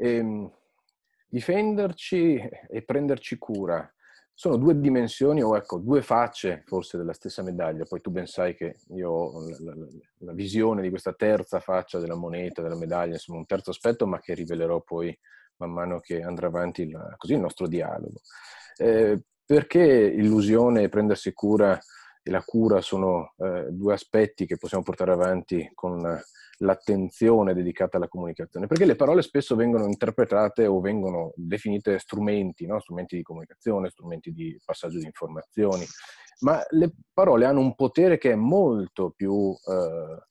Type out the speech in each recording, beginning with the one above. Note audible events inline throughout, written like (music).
E, ehm, difenderci e prenderci cura sono due dimensioni o ecco due facce forse della stessa medaglia. Poi tu ben sai che io ho la, la, la visione di questa terza faccia della moneta, della medaglia, insomma un terzo aspetto, ma che rivelerò poi man mano che andrà avanti il, così il nostro dialogo. Eh, perché illusione e prendersi cura e la cura sono eh, due aspetti che possiamo portare avanti con l'attenzione dedicata alla comunicazione, perché le parole spesso vengono interpretate o vengono definite strumenti, no? strumenti di comunicazione, strumenti di passaggio di informazioni, ma le parole hanno un potere che è molto più eh,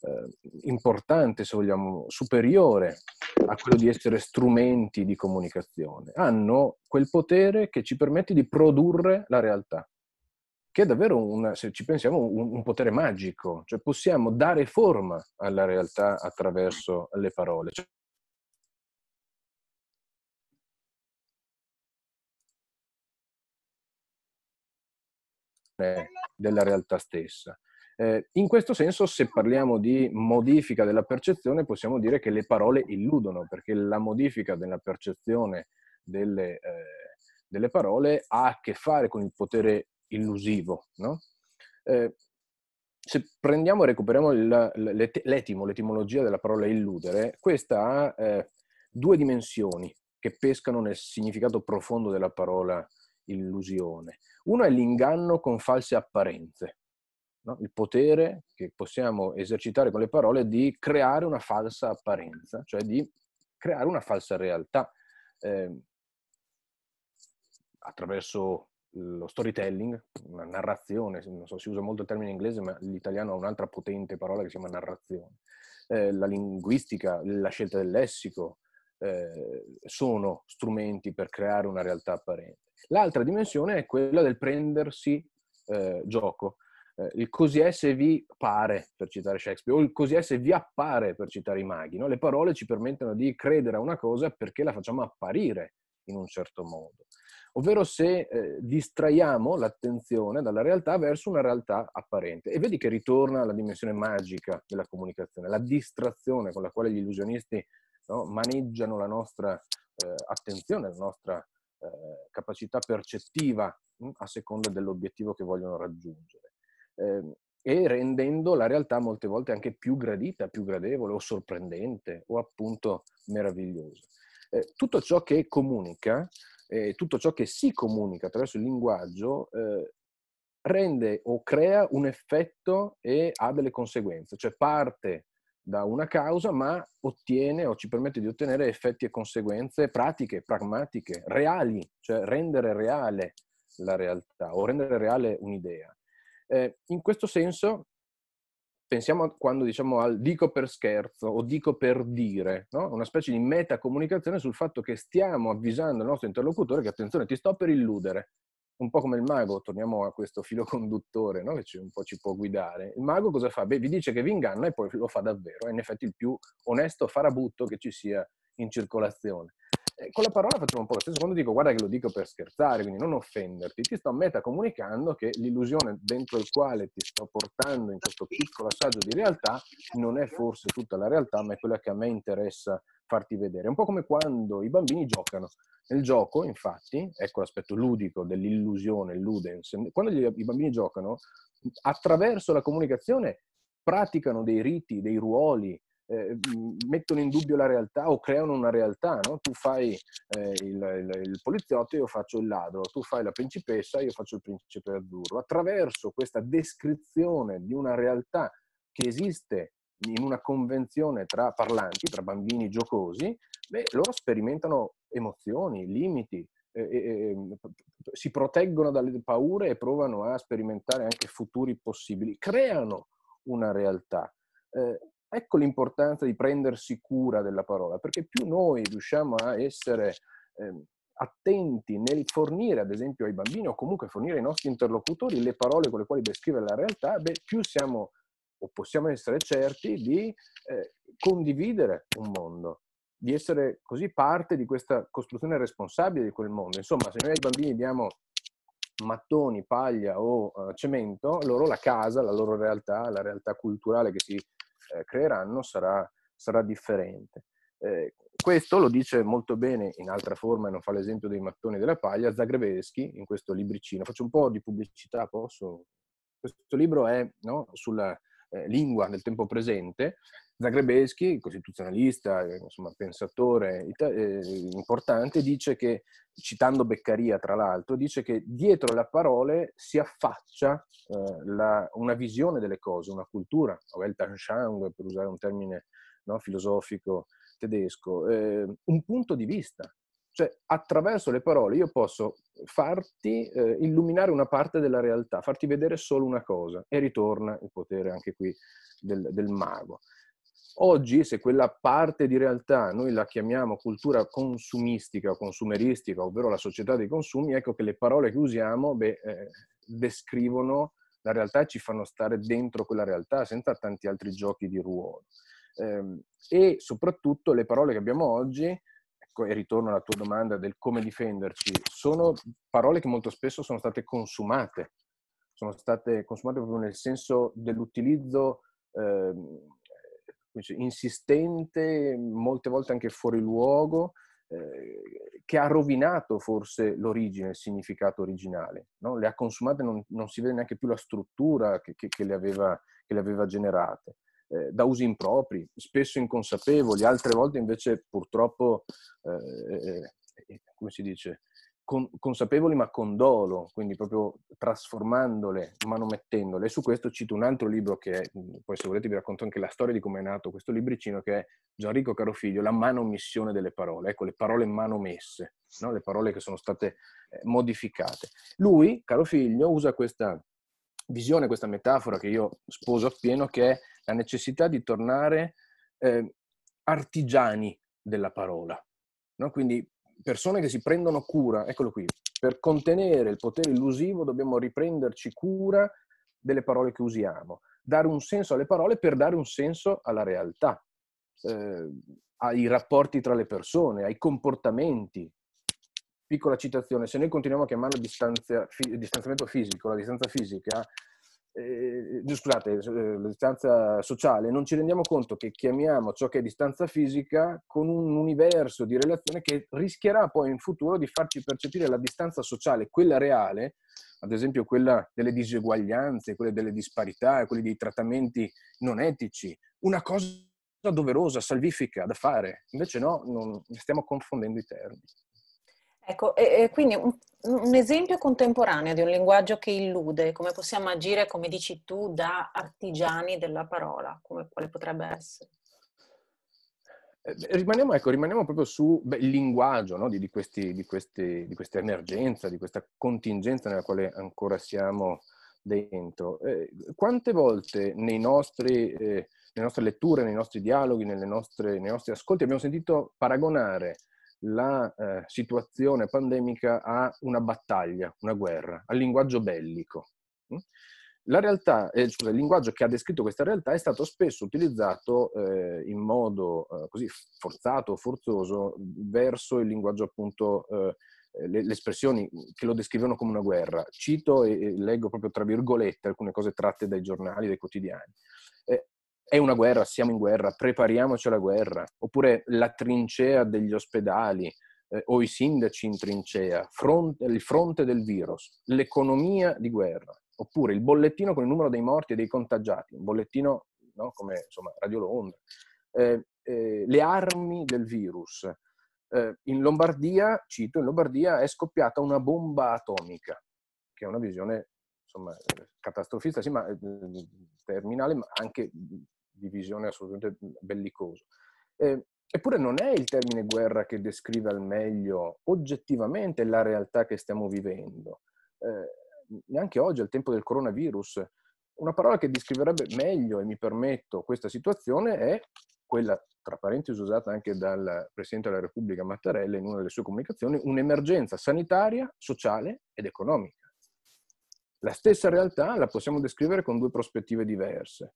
eh importante, se vogliamo, superiore a quello di essere strumenti di comunicazione. Hanno quel potere che ci permette di produrre la realtà che è davvero, una, se ci pensiamo, un, un, potere magico, cioè possiamo dare forma alla realtà attraverso le parole. Cioè, eh, della realtà stessa. Eh, in questo senso, se parliamo di modifica della percezione, possiamo dire che le parole illudono, perché la modifica della percezione delle, eh, delle parole ha a che fare con il potere illusivo. No? Eh, se prendiamo e recuperiamo il, l'etimo, l'etimologia della parola illudere, questa ha eh, due dimensioni che pescano nel significato profondo della parola illusione. Uno è l'inganno con false apparenze, no? il potere che possiamo esercitare con le parole di creare una falsa apparenza, cioè di creare una falsa realtà eh, attraverso lo storytelling, una narrazione, non so, si usa molto il termine inglese, ma l'italiano ha un'altra potente parola che si chiama narrazione. Eh, la linguistica, la scelta del lessico, eh, sono strumenti per creare una realtà apparente. L'altra dimensione è quella del prendersi eh, gioco. Eh, il così è se vi pare, per citare Shakespeare, o il così è se vi appare, per citare i maghi. No? Le parole ci permettono di credere a una cosa perché la facciamo apparire in un certo modo ovvero se eh, distraiamo l'attenzione dalla realtà verso una realtà apparente. E vedi che ritorna la dimensione magica della comunicazione, la distrazione con la quale gli illusionisti no, maneggiano la nostra eh, attenzione, la nostra eh, capacità percettiva mh, hm, a seconda dell'obiettivo che vogliono raggiungere. Ehm, e rendendo la realtà molte volte anche più gradita, più gradevole o sorprendente o appunto meravigliosa. Eh, tutto ciò che comunica eh, tutto ciò che si comunica attraverso il linguaggio eh, rende o crea un effetto e ha delle conseguenze, cioè parte da una causa ma ottiene o ci permette di ottenere effetti e conseguenze pratiche, pragmatiche, reali, cioè rendere reale la realtà o rendere reale un'idea. Eh, in questo senso pensiamo quando diciamo al dico per scherzo o dico per dire, no? una specie di metacomunicazione sul fatto che stiamo avvisando il nostro interlocutore che attenzione, ti sto per illudere. Un po' come il mago, torniamo a questo filo conduttore no? che ci, un po' ci può guidare. Il mago cosa fa? Beh, vi dice che vi inganna e poi lo fa davvero. È in effetti il più onesto farabutto che ci sia in circolazione. Eh, con la parola facciamo un po' lo stesso. Quando dico guarda che lo dico per scherzare, quindi non offenderti, ti sto metacomunicando che l'illusione dentro il quale ti sto portando in questo piccolo assaggio di realtà non è forse tutta la realtà, ma è quella che a me interessa farti vedere. un po' come quando i bambini giocano. Nel gioco, infatti, ecco l'aspetto ludico dell'illusione, ludens, quando gli, i bambini giocano, attraverso la comunicazione praticano dei riti, dei ruoli, eh, mettono in dubbio la realtà o creano una realtà, no? tu fai eh, il, il, il, poliziotto, io faccio il ladro, tu fai la principessa, io faccio il principe azzurro. Attraverso questa descrizione di una realtà che esiste in una convenzione tra parlanti, tra bambini giocosi, beh, loro sperimentano emozioni, limiti, eh, si proteggono dalle paure e provano a sperimentare anche futuri possibili, creano una realtà. Eh, Ecco l'importanza di prendersi cura della parola, perché più noi riusciamo a essere eh, attenti nel fornire, ad esempio, ai bambini o comunque fornire ai nostri interlocutori le parole con le quali descrivere la realtà, beh, più siamo o possiamo essere certi di eh, condividere un mondo, di essere così parte di questa costruzione responsabile di quel mondo. Insomma, se noi ai bambini diamo mattoni, paglia o uh, cemento, loro la casa, la loro realtà, la realtà culturale che si eh, creeranno sarà, sarà differente. Eh, questo lo dice molto bene, in altra forma, e non fa l'esempio dei mattoni della paglia, Zagrebeschi in questo libricino. Faccio un po' di pubblicità, posso? Questo libro è no, sulla eh, lingua del tempo presente Zagrebeschi, costituzionalista, insomma, pensatore ita- eh, importante, dice che, citando Beccaria tra l'altro, dice che dietro le parole si affaccia eh, la, una visione delle cose, una cultura, o Weltanschauung per usare un termine no, filosofico tedesco, eh, un punto di vista. Cioè, attraverso le parole io posso farti eh, illuminare una parte della realtà, farti vedere solo una cosa e ritorna il potere anche qui del, del mago. Oggi, se quella parte di realtà noi la chiamiamo cultura consumistica o consumeristica, ovvero la società dei consumi, ecco che le parole che usiamo beh, eh, descrivono la realtà e ci fanno stare dentro quella realtà senza tanti altri giochi di ruolo. Eh, e soprattutto le parole che abbiamo oggi, ecco, e ritorno alla tua domanda del come difenderci, sono parole che molto spesso sono state consumate, sono state consumate proprio nel senso dell'utilizzo. Eh, insistente, molte volte anche fuori luogo, eh, che ha rovinato forse l'origine, il significato originale. No? Le ha consumate, non, non, si vede neanche più la struttura che, che, che, le, aveva, che le, aveva, generate. Eh, da usi impropri, spesso inconsapevoli, altre volte invece purtroppo, eh, eh, eh come si dice, con, consapevoli ma con dolo, quindi proprio trasformandole, manomettendole. E su questo cito un altro libro che mm, poi se volete vi racconto anche la storia di come è nato questo libricino che è Gianrico Carofiglio, La manomissione delle parole, ecco le parole manomesse, no? le parole che sono state eh, modificate. Lui, Carofiglio, usa questa visione, questa metafora che io sposo appieno, che è la necessità di tornare eh, artigiani della parola. No? Quindi persone che si prendono cura, eccolo qui, per contenere il potere illusivo dobbiamo riprenderci cura delle parole che usiamo, dare un senso alle parole per dare un senso alla realtà, eh, ai rapporti tra le persone, ai comportamenti. Piccola citazione, se noi continuiamo a chiamare distanziamento fisico, la distanza fisica, eh, eh, scusate, eh, la distanza sociale, non ci rendiamo conto che chiamiamo ciò che è distanza fisica con un universo di relazione che rischierà poi in futuro di farci percepire la distanza sociale, quella reale, ad esempio quella delle diseguaglianze, quelle delle disparità, quelli dei trattamenti non etici, una cosa doverosa, salvifica da fare. Invece no, non, stiamo confondendo i termini. Ecco, e, e quindi un, un, esempio contemporaneo di un linguaggio che illude, come possiamo agire, come dici tu, da artigiani della parola, come, quale potrebbe essere? Eh, rimaniamo, ecco, rimaniamo proprio sul linguaggio no? di, di, questi, di, questi, di, questa emergenza, di questa contingenza nella quale ancora siamo dentro. Eh, quante volte nei nostri, eh, nelle nostre letture, nei nostri dialoghi, nostre, nei nostri ascolti abbiamo sentito paragonare la eh, situazione pandemica a una battaglia, una guerra, al linguaggio bellico. Mm? La realtà, eh, scusa, il linguaggio che ha descritto questa realtà è stato spesso utilizzato eh, in modo eh, così forzato, forzoso, verso il linguaggio appunto eh, le, le, espressioni che lo descrivono come una guerra. Cito e, e, leggo proprio tra virgolette alcune cose tratte dai giornali, dai quotidiani. Eh, è una guerra, siamo in guerra, prepariamoci alla guerra, oppure la trincea degli ospedali eh, o i sindaci in trincea, fronte, il fronte del virus, l'economia di guerra, oppure il bollettino con il numero dei morti e dei contagiati, un bollettino no, come insomma, Radio Londra, eh, eh, le armi del virus. Eh, in Lombardia, cito, in Lombardia è scoppiata una bomba atomica, che è una visione insomma, catastrofista, sì, ma eh, terminale, ma anche di visione assolutamente bellicoso. Eh, eppure non è il termine guerra che descrive al meglio oggettivamente la realtà che stiamo vivendo. Eh, neanche oggi, al tempo del coronavirus, una parola che descriverebbe meglio, e mi permetto, questa situazione è quella, tra parentesi, usata anche dal Presidente della Repubblica Mattarella in una delle sue comunicazioni, un'emergenza sanitaria, sociale ed economica. La stessa realtà la possiamo descrivere con due prospettive diverse.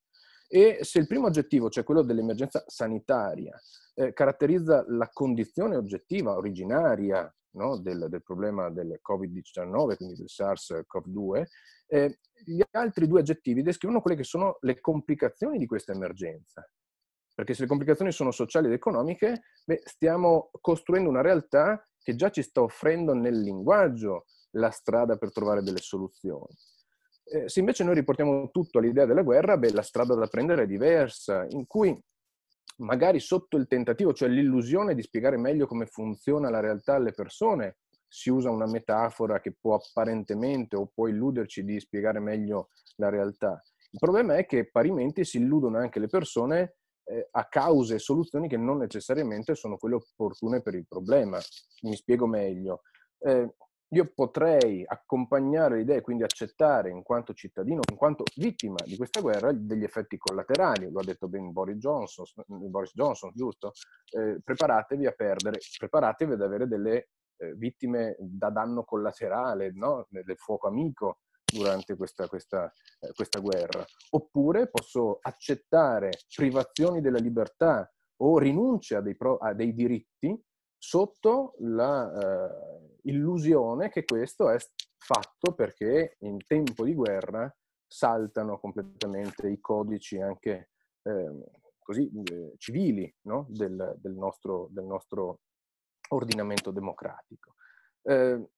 E se il primo oggettivo, cioè quello dell'emergenza sanitaria, eh, caratterizza la condizione oggettiva, originaria no, del, del, problema del Covid-19, quindi del SARS-CoV-2, eh, gli altri due aggettivi descrivono quelle che sono le complicazioni di questa emergenza. Perché se le complicazioni sono sociali ed economiche, beh, stiamo costruendo una realtà che già ci sta offrendo nel linguaggio la strada per trovare delle soluzioni. Eh, se invece noi riportiamo tutto all'idea della guerra, beh, la strada da prendere è diversa, in cui magari sotto il tentativo, cioè l'illusione di spiegare meglio come funziona la realtà alle persone, si usa una metafora che può apparentemente o può illuderci di spiegare meglio la realtà. Il problema è che parimenti si illudono anche le persone eh, a cause e soluzioni che non necessariamente sono quelle opportune per il problema. Mi spiego meglio. Eh, io potrei accompagnare l'idea e quindi accettare in quanto cittadino, in quanto vittima di questa guerra, degli effetti collaterali, lo ha detto ben Boris Johnson, eh, Boris Johnson giusto? Eh, preparatevi a perdere, preparatevi ad avere delle eh, vittime da danno collaterale, no? del fuoco amico durante questa, questa, eh, questa guerra. Oppure posso accettare privazioni della libertà o rinunce a dei, pro, a dei diritti sotto la eh, illusione che questo è fatto perché in tempo di guerra saltano completamente i codici anche eh, così, eh, civili no? del, del, nostro, del, nostro, ordinamento democratico. Eh,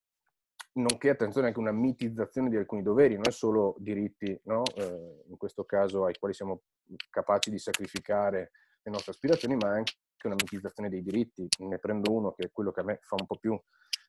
nonché, attenzione, anche una mitizzazione di alcuni doveri, non è solo diritti, no? Eh, in questo caso ai quali siamo capaci di sacrificare le nostre aspirazioni, ma anche una mitizzazione dei diritti. Ne prendo uno che è quello che a me fa un po' più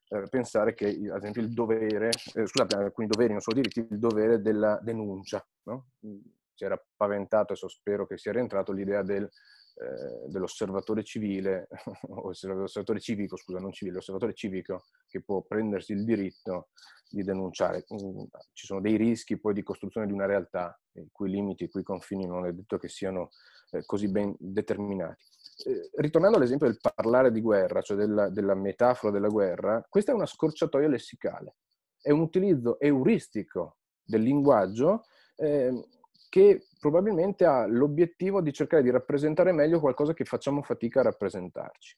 eh, pensare che, ad esempio, il dovere, eh, scusate, alcuni doveri, non solo diritti, il dovere della denuncia. No? Mm, si era paventato, adesso spero che sia rientrato, l'idea del, eh, dell'osservatore civile, o (laughs) l'osservatore civico, scusa, non civile, l'osservatore civico che può prendersi il diritto di denunciare. Mm, ci sono dei rischi poi di costruzione di una realtà, i cui limiti, i cui confini non è detto che siano eh, così ben determinati. Eh, ritornando all'esempio del parlare di guerra, cioè della, della metafora della guerra, questa è una scorciatoia lessicale, è un utilizzo euristico del linguaggio eh, che probabilmente ha l'obiettivo di cercare di rappresentare meglio qualcosa che facciamo fatica a rappresentarci.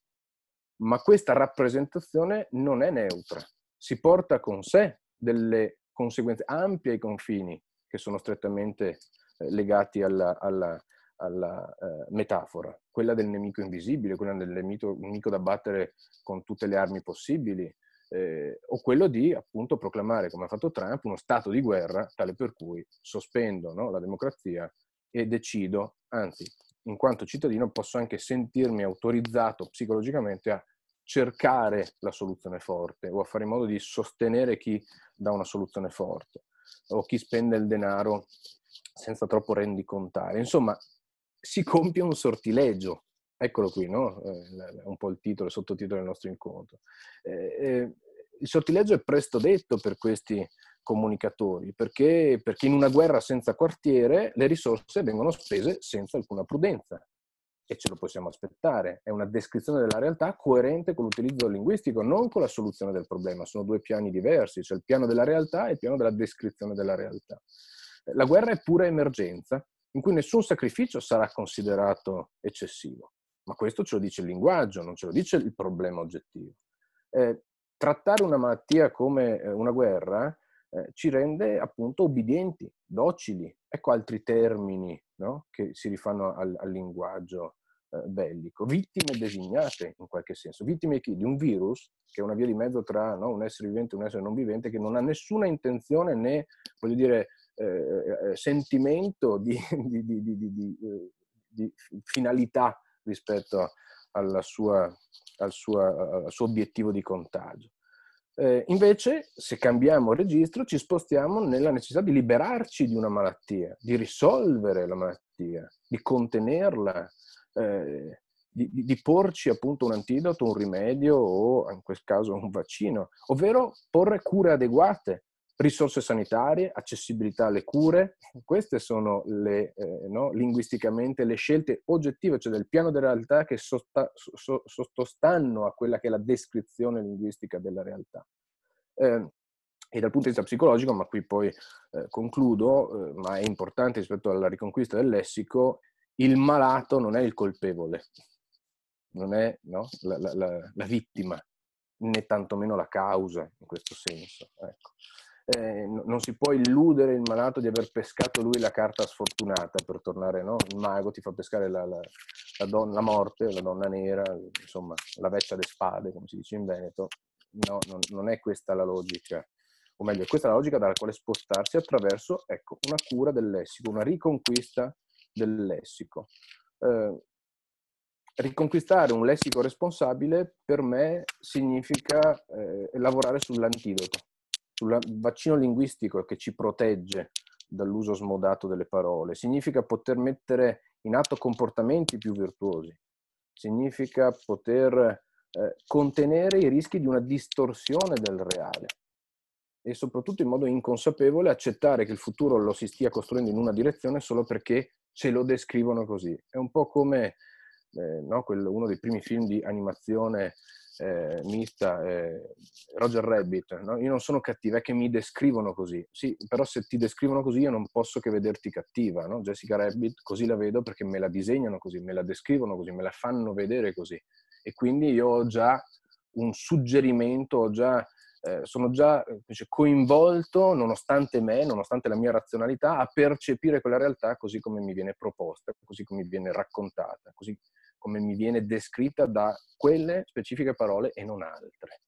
Ma questa rappresentazione non è neutra, si porta con sé delle conseguenze ampie ai confini che sono strettamente eh, legati alla, alla, alla eh, metafora, quella del nemico invisibile, quella del nemico, nemico da battere con tutte le armi possibili, eh, o quello di appunto proclamare, come ha fatto Trump, uno stato di guerra tale per cui sospendo no, la democrazia e decido, anzi, in quanto cittadino posso anche sentirmi autorizzato psicologicamente a cercare la soluzione forte o a fare in modo di sostenere chi dà una soluzione forte o chi spende il denaro senza troppo rendicontare. Insomma, si compie un sortileggio. Eccolo qui, no? Eh, un po' il titolo, il sottotitolo del nostro incontro. Eh, eh, il sortileggio è presto detto per questi comunicatori, perché, perché in una guerra senza quartiere le risorse vengono spese senza alcuna prudenza e ce lo possiamo aspettare. È una descrizione della realtà coerente con l'utilizzo linguistico, non con la soluzione del problema. Sono due piani diversi, cioè il piano della realtà e il piano della descrizione della realtà. La guerra è pura emergenza, in cui nessun sacrificio sarà considerato eccessivo. Ma questo ce lo dice il linguaggio, non ce lo dice il problema oggettivo. Eh, trattare una malattia come eh, una guerra eh, ci rende appunto obbedienti, docili. Ecco altri termini no? che si rifanno al, al linguaggio eh, bellico. Vittime designate in qualche senso. Vittime di, di un virus, che è una via di mezzo tra no, un essere vivente e un essere non vivente, che non ha nessuna intenzione né, voglio dire, eh, eh, sentimento (laughs) di, di, di, di, finalità rispetto sua, al, sua, al, suo obiettivo di contagio. Eh, invece, se cambiamo registro, ci spostiamo nella necessità di liberarci di una malattia, di risolvere la malattia, di contenerla, eh, di, di, porci appunto un antidoto, un rimedio o in quel caso un vaccino, ovvero porre cure adeguate risorse sanitarie, accessibilità alle cure, queste sono le, eh, no, linguisticamente le scelte oggettive, cioè del piano della realtà che sosta, so, sottostanno a quella che è la descrizione linguistica della realtà. Eh, e dal punto di vista psicologico, ma qui poi eh, concludo, eh, ma è importante rispetto alla riconquista del lessico, il malato non è il colpevole, non è no, la, la, la, la, vittima, né tantomeno la causa in questo senso. Ecco eh, non si può illudere il malato di aver pescato lui la carta sfortunata per tornare, no? Il mago ti fa pescare la, la, la donna la morte, la donna nera, insomma, la vecchia alle spade, come si dice in Veneto. No, non, non è questa la logica o meglio, questa è la logica dalla quale spostarsi attraverso ecco, una cura del lessico, una riconquista del lessico. Eh, riconquistare un lessico responsabile per me significa eh, lavorare sull'antidoto, sul vaccino linguistico che ci protegge dall'uso smodato delle parole, significa poter mettere in atto comportamenti più virtuosi, significa poter eh, contenere i rischi di una distorsione del reale e soprattutto in modo inconsapevole accettare che il futuro lo si stia costruendo in una direzione solo perché ce lo descrivono così. È un po' come eh, no, quel, uno dei primi film di animazione eh, mista, eh, Roger Rabbit, no? io non sono cattiva, è che mi descrivono così. Sì, però se ti descrivono così io non posso che vederti cattiva, no? Jessica Rabbit così la vedo perché me la disegnano così, me la descrivono così, me la fanno vedere così. E quindi io ho già un suggerimento, ho già, eh, sono già cioè, coinvolto, nonostante me, nonostante la mia razionalità, a percepire quella realtà così come mi viene proposta, così come mi viene raccontata, così come mi viene descritta da quelle specifiche parole e non altre.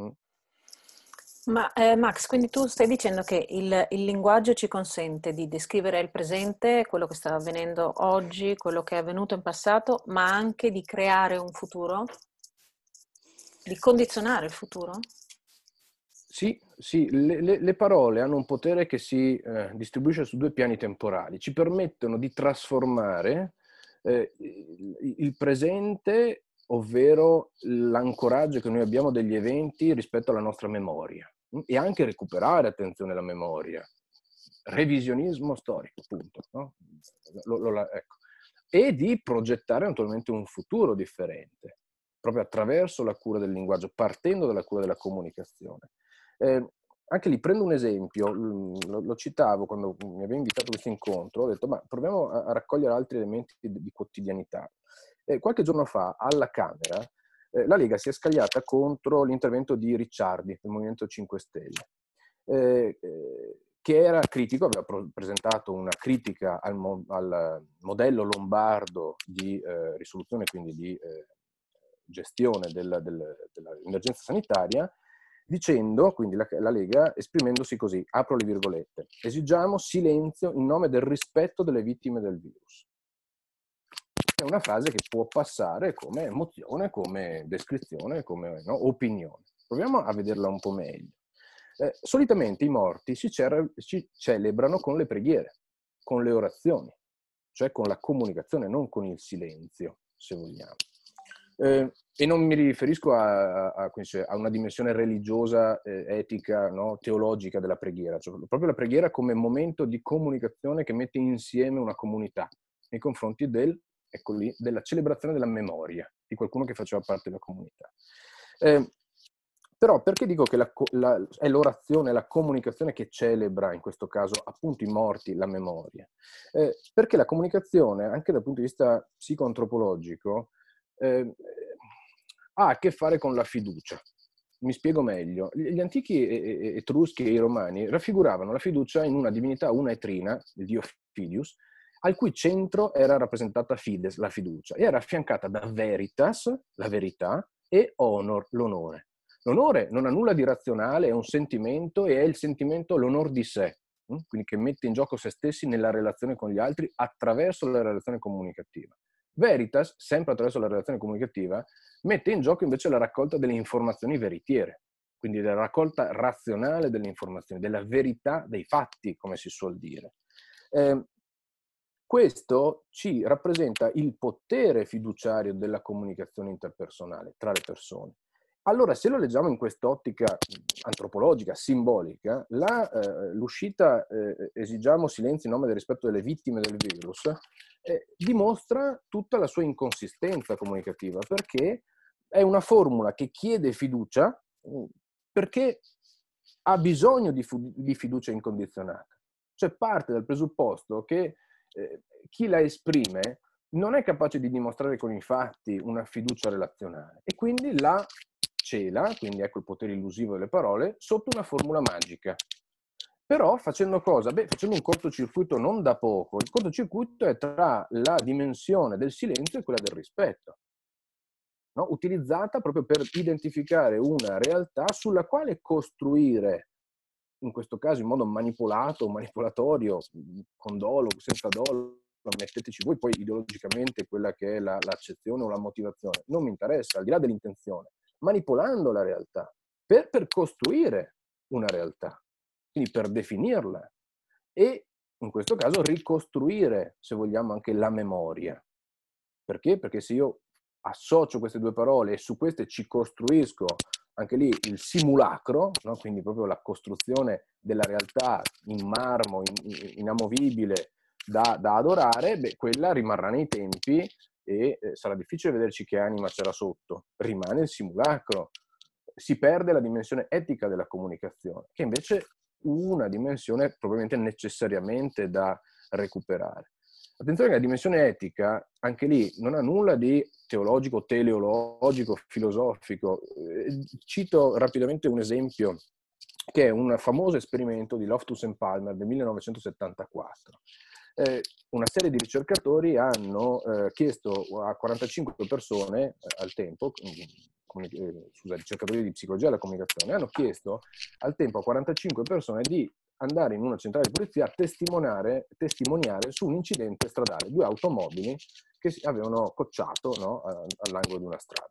Mm? Ma eh, Max, quindi tu stai dicendo che il, il, linguaggio ci consente di descrivere il presente, quello che sta avvenendo oggi, quello che è avvenuto in passato, ma anche di creare un futuro? Di condizionare il futuro? Sì, sì le, le, le, parole hanno un potere che si eh, distribuisce su due piani temporali, ci permettono di trasformare eh, il presente, ovvero l'ancoraggio che noi abbiamo degli eventi rispetto alla nostra memoria mm, e anche recuperare, attenzione, la memoria. Revisionismo storico, appunto. No? Ecco. E di progettare naturalmente un futuro differente, proprio attraverso la cura del linguaggio, partendo dalla cura della comunicazione. Eh, anche lì prendo un esempio, lo, lo, citavo quando mi aveva invitato a questo incontro, ho detto ma proviamo a, a raccogliere altri elementi di, di quotidianità. Eh, qualche giorno fa alla Camera eh, la Lega si è scagliata contro l'intervento di Ricciardi del Movimento 5 Stelle, eh, eh, che era critico, aveva pro- presentato una critica al, mo- al modello lombardo di eh, risoluzione, quindi di eh, gestione della, del, dell'emergenza sanitaria, dicendo, quindi la, la, Lega, esprimendosi così, apro le virgolette, esigiamo silenzio in nome del rispetto delle vittime del virus. È una frase che può passare come emozione, come descrizione, come no, opinione. Proviamo a vederla un po' meglio. Eh, solitamente i morti si, cer- si celebrano con le preghiere, con le orazioni, cioè con la comunicazione, non con il silenzio, se vogliamo. Eh, e non mi riferisco a, a, a una dimensione religiosa, eh, etica, no? teologica della preghiera, cioè proprio la preghiera come momento di comunicazione che mette insieme una comunità nei confronti del, ecco lì, della celebrazione della memoria di qualcuno che faceva parte della comunità. Eh, però perché dico che la, la, è l'orazione, la comunicazione che celebra in questo caso appunto i morti, la memoria? Eh, perché la comunicazione, anche dal punto di vista psicoantropologico, eh, ha a che fare con la fiducia. Mi spiego meglio. Gli antichi etruschi e i romani raffiguravano la fiducia in una divinità una etrina, il dio Fidius, al cui centro era rappresentata Fides, la fiducia, e era affiancata da Veritas, la verità, e Honor, l'onore. L'onore non ha nulla di razionale, è un sentimento e è il sentimento, l'onor di sé, hm? quindi che mette in gioco se stessi nella relazione con gli altri attraverso la relazione comunicativa. Veritas, sempre attraverso la relazione comunicativa, mette in gioco invece la raccolta delle informazioni veritiere, quindi la raccolta razionale delle informazioni, della verità dei fatti, come si suol dire. Eh, questo ci rappresenta il potere fiduciario della comunicazione interpersonale tra le persone. Allora, se lo leggiamo in quest'ottica antropologica, simbolica, la, eh, l'uscita eh, Esigiamo silenzio in nome del rispetto delle vittime del virus eh, dimostra tutta la sua inconsistenza comunicativa, perché è una formula che chiede fiducia perché ha bisogno di, di fiducia incondizionata. Cioè parte dal presupposto che eh, chi la esprime non è capace di dimostrare con i fatti una fiducia relazionale e quindi la cela, quindi ecco il potere illusivo delle parole, sotto una formula magica. Però facendo cosa? Beh, facendo un cortocircuito non da poco. Il cortocircuito è tra la dimensione del silenzio e quella del rispetto. No? Utilizzata proprio per identificare una realtà sulla quale costruire in questo caso in modo manipolato, manipolatorio, con dolo, senza dolo, metteteci voi poi ideologicamente quella che è la, l'accezione o la motivazione, non mi interessa, al di là dell'intenzione manipolando la realtà per, per costruire una realtà, quindi per definirla e in questo caso ricostruire, se vogliamo, anche la memoria. Perché? Perché se io associo queste due parole e su queste ci costruisco anche lì il simulacro, no? quindi proprio la costruzione della realtà in marmo, in, in, inamovibile da, da adorare, beh, quella rimarrà nei tempi e eh, sarà difficile vederci che anima c'era sotto. Rimane il simulacro, si perde la dimensione etica della comunicazione, che invece è una dimensione probabilmente necessariamente da recuperare. Attenzione che la dimensione etica, anche lì, non ha nulla di teologico, teleologico, filosofico. Eh, cito rapidamente un esempio che è un famoso esperimento di Loftus e Palmer del 1974 eh, una serie di ricercatori hanno eh, chiesto a 45 persone eh, al tempo, mm, comunic- eh, scusa, ricercatori di psicologia della comunicazione, hanno chiesto al tempo a 45 persone di andare in una centrale di polizia a testimoniare, testimoniare su un incidente stradale, due automobili che avevano cocciato no, all'angolo di una strada.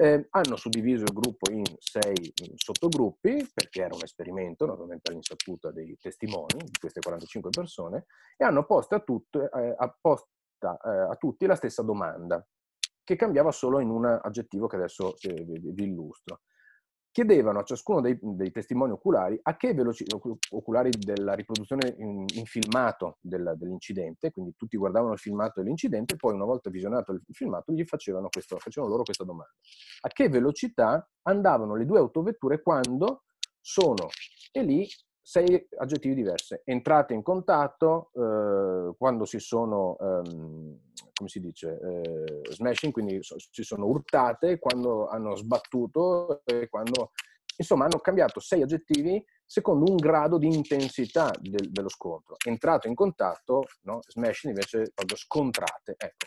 Eh, hanno suddiviso il gruppo in sei sottogruppi, perché era un esperimento, naturalmente all'insaputa dei testimoni, di queste 45 persone, e hanno posto a, tut, eh, apposta, eh, a tutti la stessa domanda, che cambiava solo in un aggettivo che adesso eh, vi illustro chiedevano a ciascuno dei, dei testimoni oculari a che velocità, oculari della riproduzione in, in filmato del, dell'incidente, quindi tutti guardavano il filmato dell'incidente e poi una volta visionato il filmato gli facevano, questo, facevano loro questa domanda. A che velocità andavano le due autovetture quando sono? E lì sei aggettivi diversi. Entrate in contatto eh, quando si sono, ehm, come si dice, eh, smashing, quindi so, si sono urtate, quando hanno sbattuto e quando... Insomma, hanno cambiato sei aggettivi secondo un grado di intensità del, dello scontro. Entrate in contatto, no? smashing invece proprio scontrate. Ecco.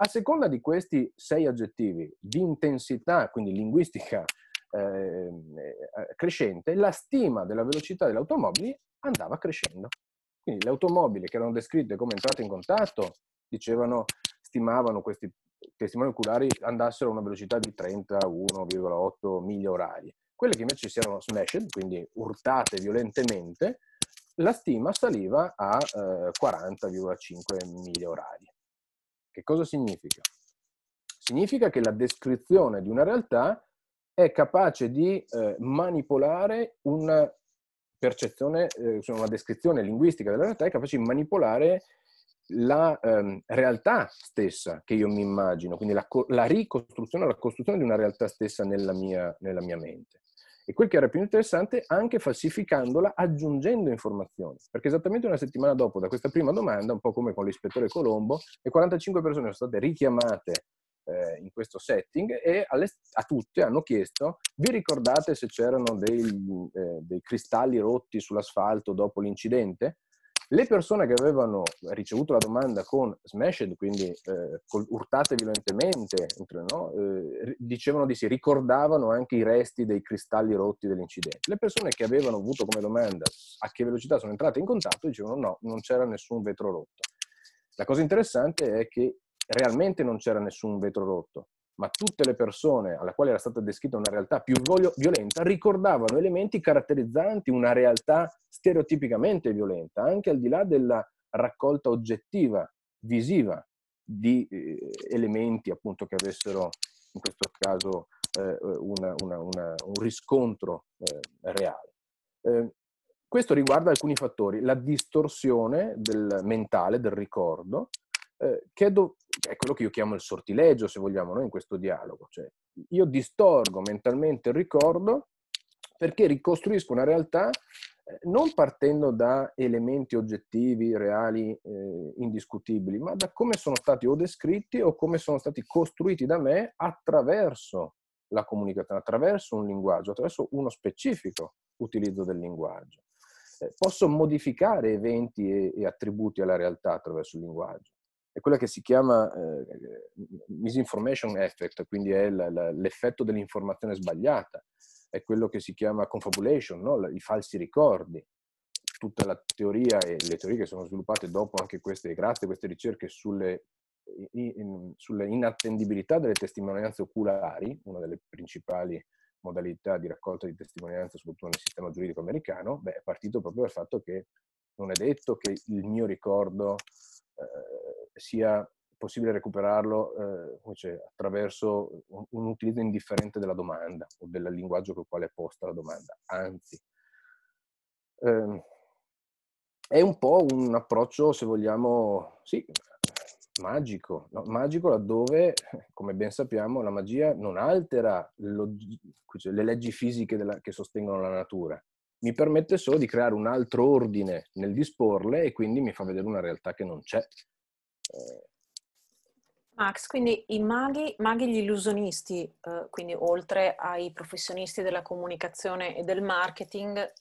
A seconda di questi sei aggettivi di intensità, quindi linguistica Ehm, eh, eh, crescente, la stima della velocità delle automobili andava crescendo. Quindi le automobili che erano descritte come entrate in contatto, dicevano, stimavano questi testimoni oculari andassero a una velocità di 31,8 miglia orarie. Quelle che invece si erano smashed, quindi urtate violentemente, la stima saliva a eh, 40,5 miglia orarie. Che cosa significa? Significa che la descrizione di una realtà è capace di eh, manipolare una percezione, eh, una descrizione linguistica della realtà, è capace di manipolare la ehm, realtà stessa che io mi immagino, quindi la, la, ricostruzione, la costruzione di una realtà stessa nella mia, nella mia mente. E quel che era più interessante, anche falsificandola, aggiungendo informazioni. Perché esattamente una settimana dopo, da questa prima domanda, un po' come con l'ispettore Colombo, le 45 persone sono state richiamate eh, in questo setting e alle, a tutte hanno chiesto vi ricordate se c'erano dei, eh, dei cristalli rotti sull'asfalto dopo l'incidente? Le persone che avevano ricevuto la domanda con smashed, quindi eh, urtate violentemente, no? eh, dicevano di sì, ricordavano anche i resti dei cristalli rotti dell'incidente. Le persone che avevano avuto come domanda a che velocità sono entrate in contatto dicevano no, non c'era nessun vetro rotto. La cosa interessante è che realmente non c'era nessun vetro rotto, ma tutte le persone alla quale era stata descritta una realtà più violenta ricordavano elementi caratterizzanti una realtà stereotipicamente violenta, anche al di là della raccolta oggettiva, visiva di eh, elementi appunto che avessero in questo caso eh, una, una, una, un riscontro eh, reale. Eh, questo riguarda alcuni fattori, la distorsione del mentale, del ricordo, Ehm, che è, do- cioè, è, quello che io chiamo il sortileggio, se vogliamo, no? in questo dialogo. Cioè, io distorgo mentalmente il ricordo perché ricostruisco una realtà eh, non partendo da elementi oggettivi, reali, eh, indiscutibili, ma da come sono stati o descritti o come sono stati costruiti da me attraverso la comunicazione, attraverso un linguaggio, attraverso uno specifico utilizzo del linguaggio. Eh, posso modificare eventi e, e attributi alla realtà attraverso il linguaggio è quella che si chiama eh, eh, misinformation effect, quindi è la, la, l'effetto dell'informazione sbagliata, è quello che si chiama confabulation, no? i falsi ricordi. Tutta la teoria e le teorie che sono sviluppate dopo anche queste, grazie a queste ricerche sulle, in, sulle inattendibilità delle testimonianze oculari, una delle principali modalità di raccolta di testimonianze, soprattutto nel sistema giuridico americano, beh, è partito proprio dal fatto che non è detto che il mio ricordo eh, sia possibile recuperarlo eh, cioè, attraverso un, un, utilizzo indifferente della domanda o del linguaggio con il quale è posta la domanda. Anzi, eh, è un po' un approccio, se vogliamo, sì, magico. No? Magico laddove, come ben sappiamo, la magia non altera lo, cioè, le leggi fisiche della, che sostengono la natura. Mi permette solo di creare un altro ordine nel disporle e quindi mi fa vedere una realtà che non c'è Max, quindi i maghi, maghi gli illusionisti, eh, quindi oltre ai professionisti della comunicazione e del marketing,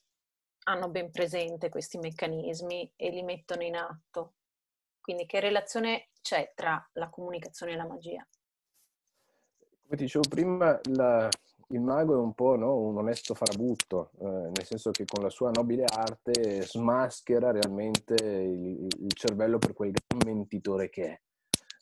hanno ben presente questi meccanismi e li mettono in atto. Quindi che relazione c'è tra la comunicazione e la magia? Come dicevo prima, la, il mago è un po' no, un onesto farabutto, eh, nel senso che con la sua nobile arte smaschera realmente il, il cervello per quel gran mentitore che è.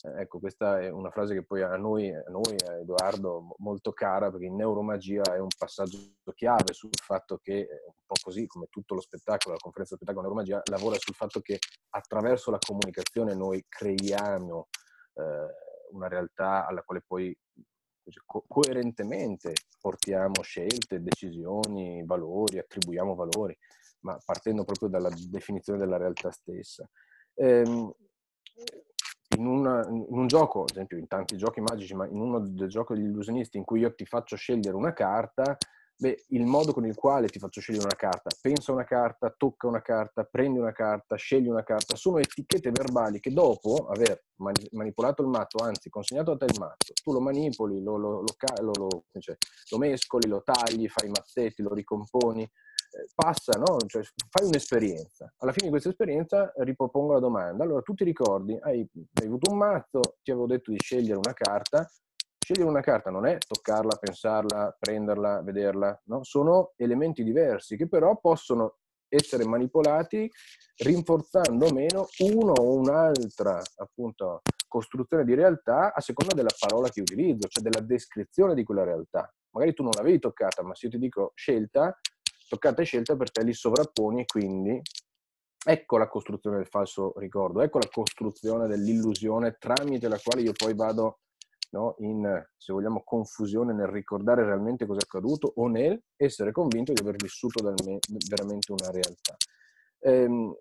Eh, ecco, questa è una frase che poi a noi, a noi, a Edoardo, molto cara, perché in neuromagia è un passaggio chiave sul fatto che, eh, un po' così come tutto lo spettacolo, la conferenza spettacolo neuromagia, lavora sul fatto che attraverso la comunicazione noi creiamo eh, una realtà alla quale poi cioè, co- coerentemente portiamo scelte, decisioni, valori, attribuiamo valori, ma partendo proprio dalla definizione della realtà stessa. Ehm, in, una, in, un gioco, ad esempio in tanti giochi magici, ma in uno dei gioco degli illusionisti in cui io ti faccio scegliere una carta, Beh, il modo con il quale ti faccio scegliere una carta, pensa una carta, tocca una carta, prendi una carta, scegli una carta, sono etichette verbali che dopo aver mani- manipolato il matto, anzi consegnato a te il matto, tu lo manipoli, lo, lo, lo, lo cioè, mescoli, lo tagli, fai i mazzetti, lo ricomponi, eh, passa, no? cioè, fai un'esperienza. Alla fine di questa esperienza ripropongo la domanda. Allora, tu ti ricordi, hai, hai avuto un matto, ti avevo detto di scegliere una carta, Scegliere una carta non è toccarla, pensarla, prenderla, vederla, no? sono elementi diversi che però possono essere manipolati rinforzando o meno uno o un'altra appunto, costruzione di realtà a seconda della parola che utilizzo, cioè della descrizione di quella realtà. Magari tu non l'avevi toccata, ma se io ti dico scelta, toccata e scelta per te li sovrapponi e quindi ecco la costruzione del falso ricordo, ecco la costruzione dell'illusione tramite la quale io poi vado no? in, se vogliamo, confusione nel ricordare realmente cosa è accaduto o nel essere convinto di aver vissuto me, veramente una realtà. Ehm,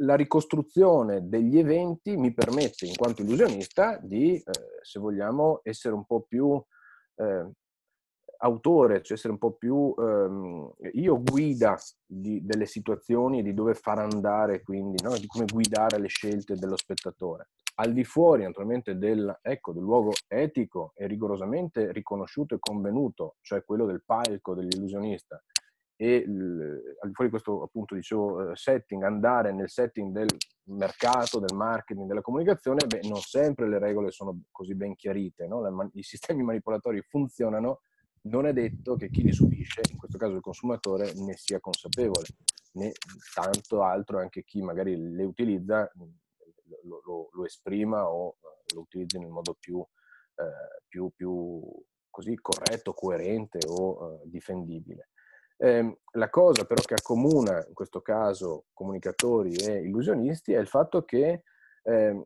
la ricostruzione degli eventi mi permette, in quanto illusionista, di, eh, se vogliamo, essere un po' più eh, autore, cioè essere un po' più ehm, io guida di, delle situazioni e di dove far andare, quindi no? di come guidare le scelte dello spettatore al di fuori naturalmente del, ecco, del, luogo etico e rigorosamente riconosciuto e convenuto, cioè quello del palco dell'illusionista, e al di fuori di questo appunto dicevo eh, setting, andare nel setting del mercato, del marketing, della comunicazione, beh, non sempre le regole sono così ben chiarite, no? i sistemi manipolatori funzionano, non è detto che chi li subisce, in questo caso il consumatore, ne sia consapevole, né tanto altro anche chi magari le utilizza lo, lo, lo, esprima o eh, lo utilizzi nel modo più, eh, più, più corretto, coerente o eh, difendibile. Eh, la cosa però che accomuna in questo caso comunicatori e illusionisti è il fatto che ehm,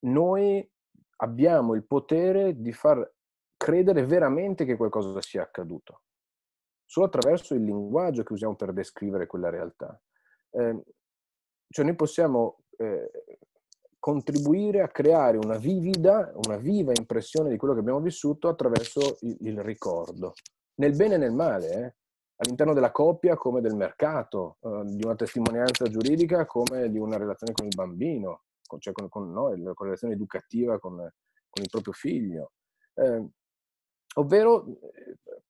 noi abbiamo il potere di far credere veramente che qualcosa sia accaduto, solo attraverso il linguaggio che usiamo per descrivere quella realtà. Eh, cioè noi possiamo eh, contribuire a creare una vivida, una viva impressione di quello che abbiamo vissuto attraverso il, il ricordo, nel bene e nel male, eh? all'interno della coppia come del mercato, eh, di una testimonianza giuridica come di una relazione con il bambino, con, cioè con, con, no, con relazione educativa con, con, il proprio figlio. Eh, ovvero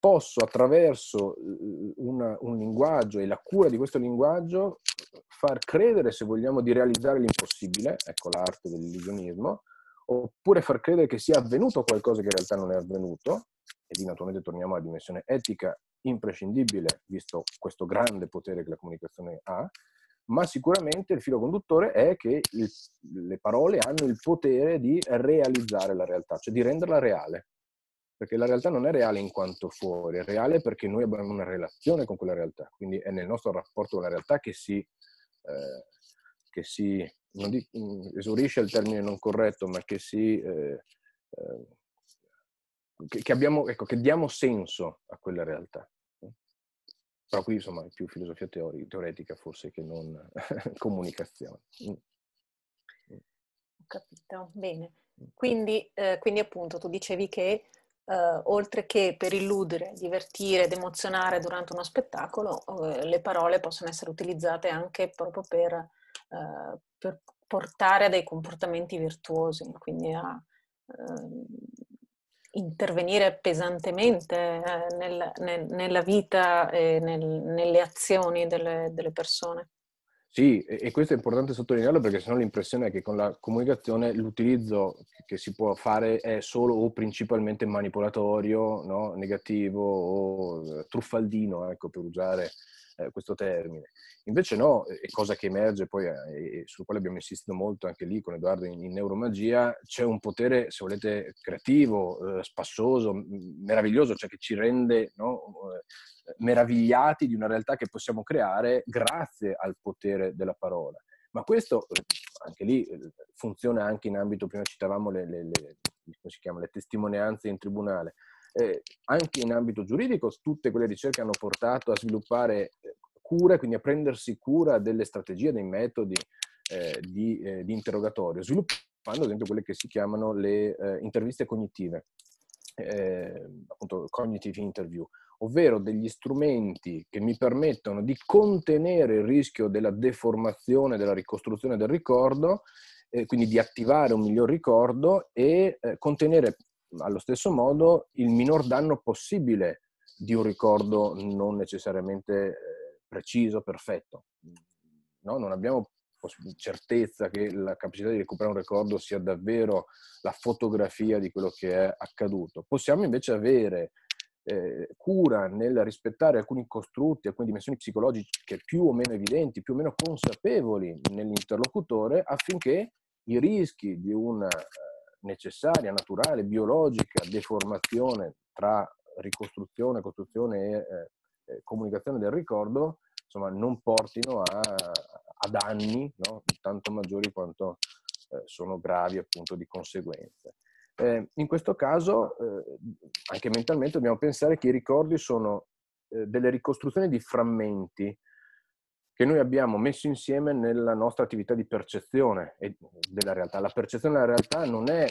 posso attraverso eh, una, un linguaggio e la cura di questo linguaggio far credere, se vogliamo, di realizzare l'impossibile, ecco l'arte dell'illusionismo, oppure far credere che sia avvenuto qualcosa che in realtà non è avvenuto, e lì naturalmente torniamo alla dimensione etica imprescindibile, visto questo grande potere che la comunicazione ha, ma sicuramente il filo conduttore è che il, le parole hanno il potere di realizzare la realtà, cioè di renderla reale perché la realtà non è reale in quanto fuori, è reale perché noi abbiamo una relazione con quella realtà, quindi è nel nostro rapporto con la realtà che si, eh, che si dico, mm, esaurisce il termine non corretto, ma che si... Eh, eh, che, che, abbiamo, ecco, che diamo senso a quella realtà. Però qui insomma è più filosofia teori, teoretica forse che non (laughs) comunicazione. Mm. Ho capito, bene. Quindi, eh, quindi, appunto tu dicevi che eh, oltre che per illudere, divertire ed emozionare durante uno spettacolo, eh, le parole possono essere utilizzate anche proprio per, eh, per portare a dei comportamenti virtuosi, quindi a ehm, intervenire pesantemente eh, nel, nel, nella vita e nel, nelle azioni delle, delle persone. Sì, e questo è importante sottolinearlo perché sennò l'impressione è che con la comunicazione l'utilizzo che si può fare è solo o principalmente manipolatorio, no? negativo o eh, truffaldino, ecco, per usare eh, questo termine. Invece no, eh, è cosa che emerge poi, eh, e sul quale abbiamo insistito molto anche lì con Edoardo in, in Neuromagia, c'è un potere, se volete, creativo, eh, spassoso, m- meraviglioso, cioè che ci rende no, eh, meravigliati di una realtà che possiamo creare grazie al potere della parola. Ma questo, anche lì, funziona anche in ambito, prima citavamo le, le, le, le testimonianze in tribunale eh, anche in ambito giuridico tutte quelle ricerche hanno portato a sviluppare eh, cure, quindi a prendersi cura delle strategie, dei metodi eh, di, eh, di, interrogatorio, sviluppando ad esempio quelle che si chiamano le eh, interviste cognitive, eh, appunto cognitive interview, ovvero degli strumenti che mi permettono di contenere il rischio della deformazione, della ricostruzione del ricordo, E quindi di attivare un miglior ricordo e contenere allo stesso modo il minor danno possibile di un ricordo non necessariamente eh, preciso, perfetto. No? Non abbiamo certezza che la capacità di recuperare un ricordo sia davvero la fotografia di quello che è accaduto. Possiamo invece avere eh, cura nel rispettare alcuni costrutti, alcune dimensioni psicologiche più o meno evidenti, più o meno consapevoli nell'interlocutore affinché i rischi di una eh, necessaria, naturale, biologica, deformazione tra ricostruzione, costruzione e eh, comunicazione del ricordo, insomma, non portino a, a danni no? tanto maggiori quanto eh, sono gravi appunto di conseguenza. Eh, in questo caso, eh, anche mentalmente, dobbiamo pensare che i ricordi sono eh, delle ricostruzioni di frammenti, che noi abbiamo messo insieme nella nostra attività di percezione della realtà. La percezione della realtà non è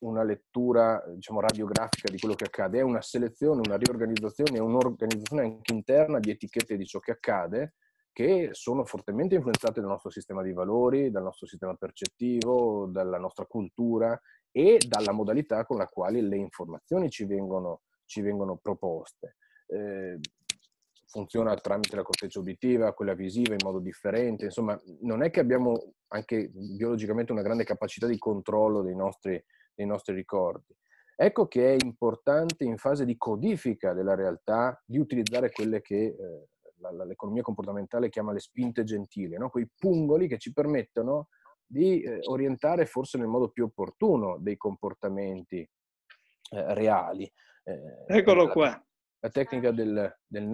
una lettura diciamo, radiografica di quello che accade, è una selezione, una riorganizzazione, è un'organizzazione anche interna di etichette di ciò che accade che sono fortemente influenzate dal nostro sistema di valori, dal nostro sistema percettivo, dalla nostra cultura e dalla modalità con la quale le informazioni ci vengono, ci vengono proposte. Eh, funziona tramite la corteccia uditiva, quella visiva in modo differente, insomma non è che abbiamo anche biologicamente una grande capacità di controllo dei nostri, dei nostri ricordi. Ecco che è importante in fase di codifica della realtà di utilizzare quelle che eh, l'economia comportamentale chiama le spinte gentili, no? quei pungoli che ci permettono di eh, orientare forse nel modo più opportuno dei comportamenti eh, reali. Eh, Eccolo la, qua. La tecnica del, del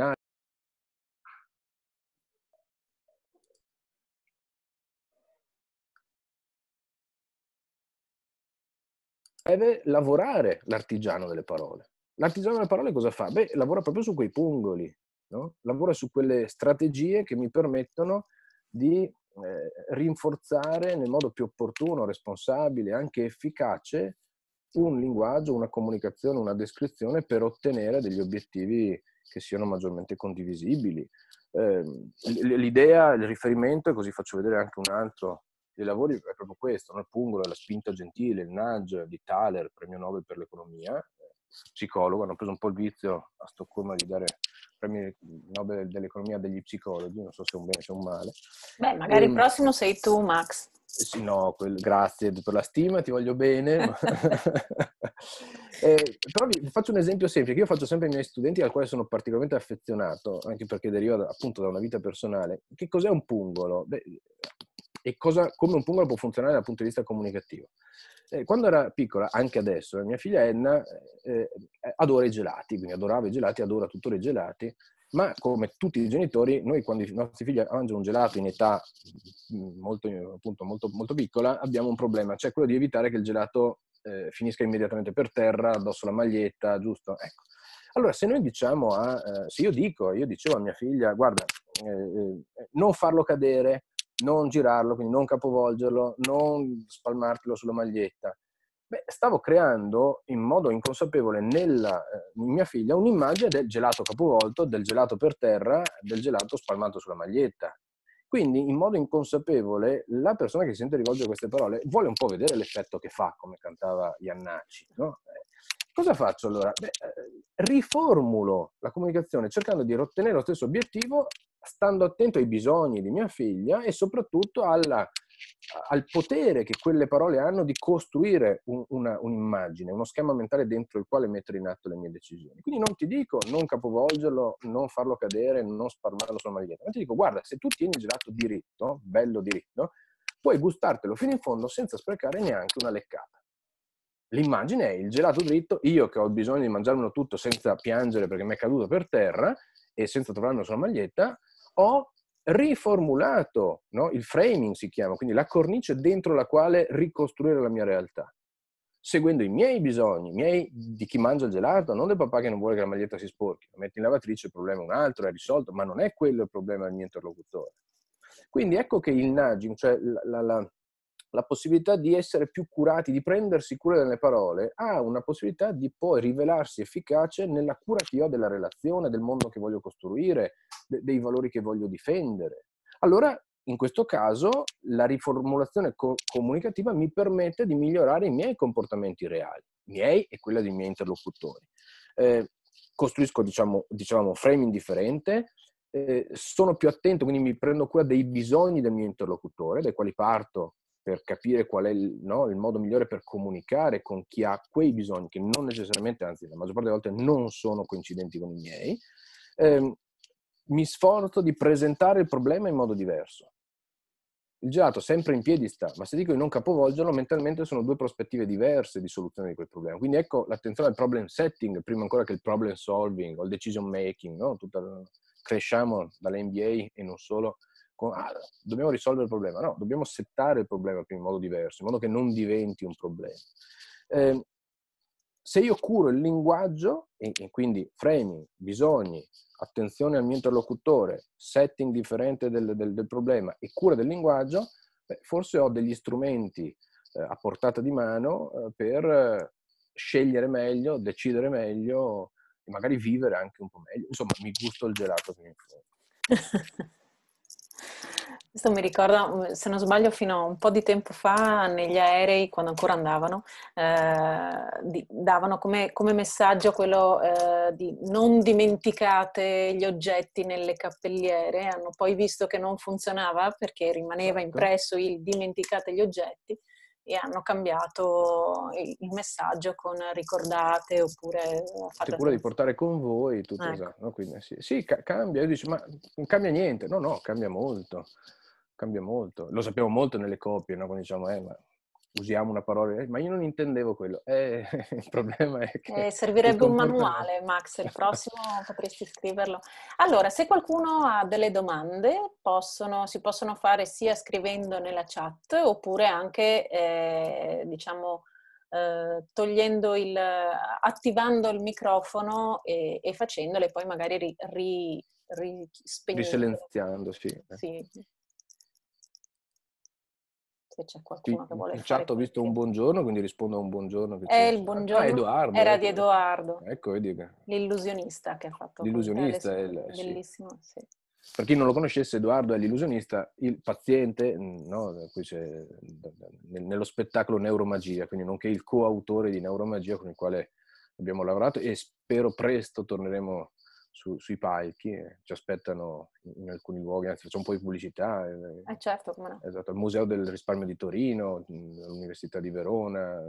deve lavorare l'artigiano delle parole. L'artigiano delle parole cosa fa? Beh, lavora proprio su quei pungoli, no? lavora su quelle strategie che mi permettono di eh, rinforzare nel modo più opportuno, responsabile, anche efficace un linguaggio, una comunicazione, una descrizione per ottenere degli obiettivi che siano maggiormente condivisibili. Eh, l'idea, il riferimento, e così faccio vedere anche un altro dei lavori è proprio questo, no? il pungolo, la spinta gentile, il nudge di Thaler, premio Nobel per l'economia, psicologo, hanno preso un po' il vizio a Stoccolma di dare premi Nobel dell'economia degli psicologi, non so se è un bene o un male. Beh, magari e, il ehm, prossimo sei tu, Max. Eh, sì, no, quel, grazie per la stima, ti voglio bene. (laughs) eh, però vi, faccio un esempio semplice, che io faccio sempre ai miei studenti al quale sono particolarmente affezionato, anche perché deriva appunto da una vita personale. Che cos'è un pungolo? Beh, e cosa, come un pungolo può funzionare dal punto di vista comunicativo. Eh, quando era piccola, anche adesso, mia figlia Enna eh, eh adora i gelati, quindi adorava i gelati, adora tuttora i gelati, ma come tutti i genitori, noi quando i nostri figli mangiano un gelato in età mm, mm, molto, appunto, molto, molto piccola, abbiamo un problema, cioè quello di evitare che il gelato eh, finisca immediatamente per terra, addosso la maglietta, giusto? Ecco. Allora, se noi diciamo a, eh, se io dico, io dicevo a mia figlia, guarda, eh, eh non farlo cadere, non girarlo, quindi non capovolgerlo, non spalmartelo sulla maglietta. Beh, stavo creando in modo inconsapevole nella eh, in mia figlia un'immagine del gelato capovolto, del gelato per terra, del gelato spalmato sulla maglietta. Quindi, in modo inconsapevole, la persona che si sente rivolgere queste parole vuole un po' vedere l'effetto che fa, come cantava Iannacci. No? Eh, cosa faccio allora? Beh, eh, riformulo la comunicazione cercando di ottenere lo stesso obiettivo stando attento ai bisogni di mia figlia e soprattutto alla, al potere che quelle parole hanno di costruire un, una, un'immagine, uno schema mentale dentro il quale mettere in atto le mie decisioni. Quindi non ti dico non capovolgerlo, non farlo cadere, non spalmarlo sulla maglietta, ma ti dico guarda, se tu tieni il gelato diritto, bello diritto, puoi gustartelo fino in fondo senza sprecare neanche una leccata. L'immagine è il gelato dritto, io che ho bisogno di mangiarmelo tutto senza piangere perché mi è caduto per terra e senza trovarmelo sulla maglietta, ho riformulato, no? il framing si chiama, quindi la cornice dentro la quale ricostruire la mia realtà, seguendo i miei bisogni, i miei di chi mangia il gelato, non del papà che non vuole che la maglietta si sporchi, la metti in lavatrice, il problema è un altro, è risolto, ma non è quello il problema del mio interlocutore. Quindi ecco che il nudging, cioè la, la, la, la possibilità di essere più curati, di prendersi cura delle parole, ha una possibilità di poi rivelarsi efficace nella cura che ho della relazione, del mondo che voglio costruire, de- dei valori che voglio difendere. Allora, in questo caso, la riformulazione co- comunicativa mi permette di migliorare i miei comportamenti reali, miei e quelli dei miei interlocutori. Eh, costruisco, diciamo, diciamo, framing differente, eh, sono più attento, quindi mi prendo cura dei bisogni del mio interlocutore, dai quali parto per capire qual è il, no, il, modo migliore per comunicare con chi ha quei bisogni, che non necessariamente, anzi la maggior parte delle volte non sono coincidenti con i miei, ehm, mi sforzo di presentare il problema in modo diverso. Il gelato sempre in piedi sta, ma se dico di non capovolgerlo, mentalmente sono due prospettive diverse di soluzione di quel problema. Quindi ecco l'attenzione al problem setting, prima ancora che il problem solving o il decision making, no? Tutta, cresciamo dall'NBA e non solo con, ah, dobbiamo risolvere il problema. No, dobbiamo settare il problema in modo diverso, in modo che non diventi un problema. Eh, se io curo il linguaggio, e, e quindi framing, bisogni, attenzione al mio interlocutore, setting differente del, del, del problema e cura del linguaggio, beh, forse ho degli strumenti eh, a portata di mano eh, per scegliere meglio, decidere meglio e magari vivere anche un po' meglio. Insomma, mi gusto il gelato che mi influenza. (laughs) Questo mi ricorda, mm, se non sbaglio, fino a un po' di tempo fa negli aerei, quando ancora andavano, eh, di, davano come, come, messaggio quello eh, di non dimenticate gli oggetti nelle cappelliere. Hanno poi visto che non funzionava perché rimaneva certo. impresso il dimenticate gli oggetti e hanno cambiato il messaggio con ricordate oppure fate pure di portare con voi tutto ecco. esatto no? Quindi, sì, sì ca- cambia io dico, ma non cambia niente no no cambia molto cambia molto. Lo sappiamo molto nelle coppie, no? quando diciamo, eh, ma usiamo una parola, eh, ma io non intendevo quello. Eh, (laughs) il problema è che... Eh, (laughs) servirebbe un manuale, Max, il (laughs) prossimo potresti scriverlo. Allora, se qualcuno ha delle domande, possono, si possono fare sia scrivendo nella chat oppure anche, eh, diciamo, eh, togliendo il, attivando il microfono e, e facendole poi magari ri, ri, rispegnendo. Riselenziando, sì. sì se c'è qualcuno sì, che vuole in chat ho visto un buongiorno, quindi rispondo a un buongiorno. Che eh, il buongiorno ah, Edoardo, era ecco. di Edoardo. Ecco, vedi. L'illusionista che ha fatto. L'illusionista, è il, bellissimo, sì. sì. Per chi non lo conoscesse, Edoardo è l'illusionista, il paziente, no, nello spettacolo Neuromagia, quindi nonché il coautore di Neuromagia con il quale abbiamo lavorato e spero presto torneremo su, sui palchi, eh, ci aspettano in alcuni luoghi, anzi facciamo un po' di pubblicità. Eh, eh certo, come no. Esatto, al Museo del Risparmio di Torino, all'Università mm, di Verona,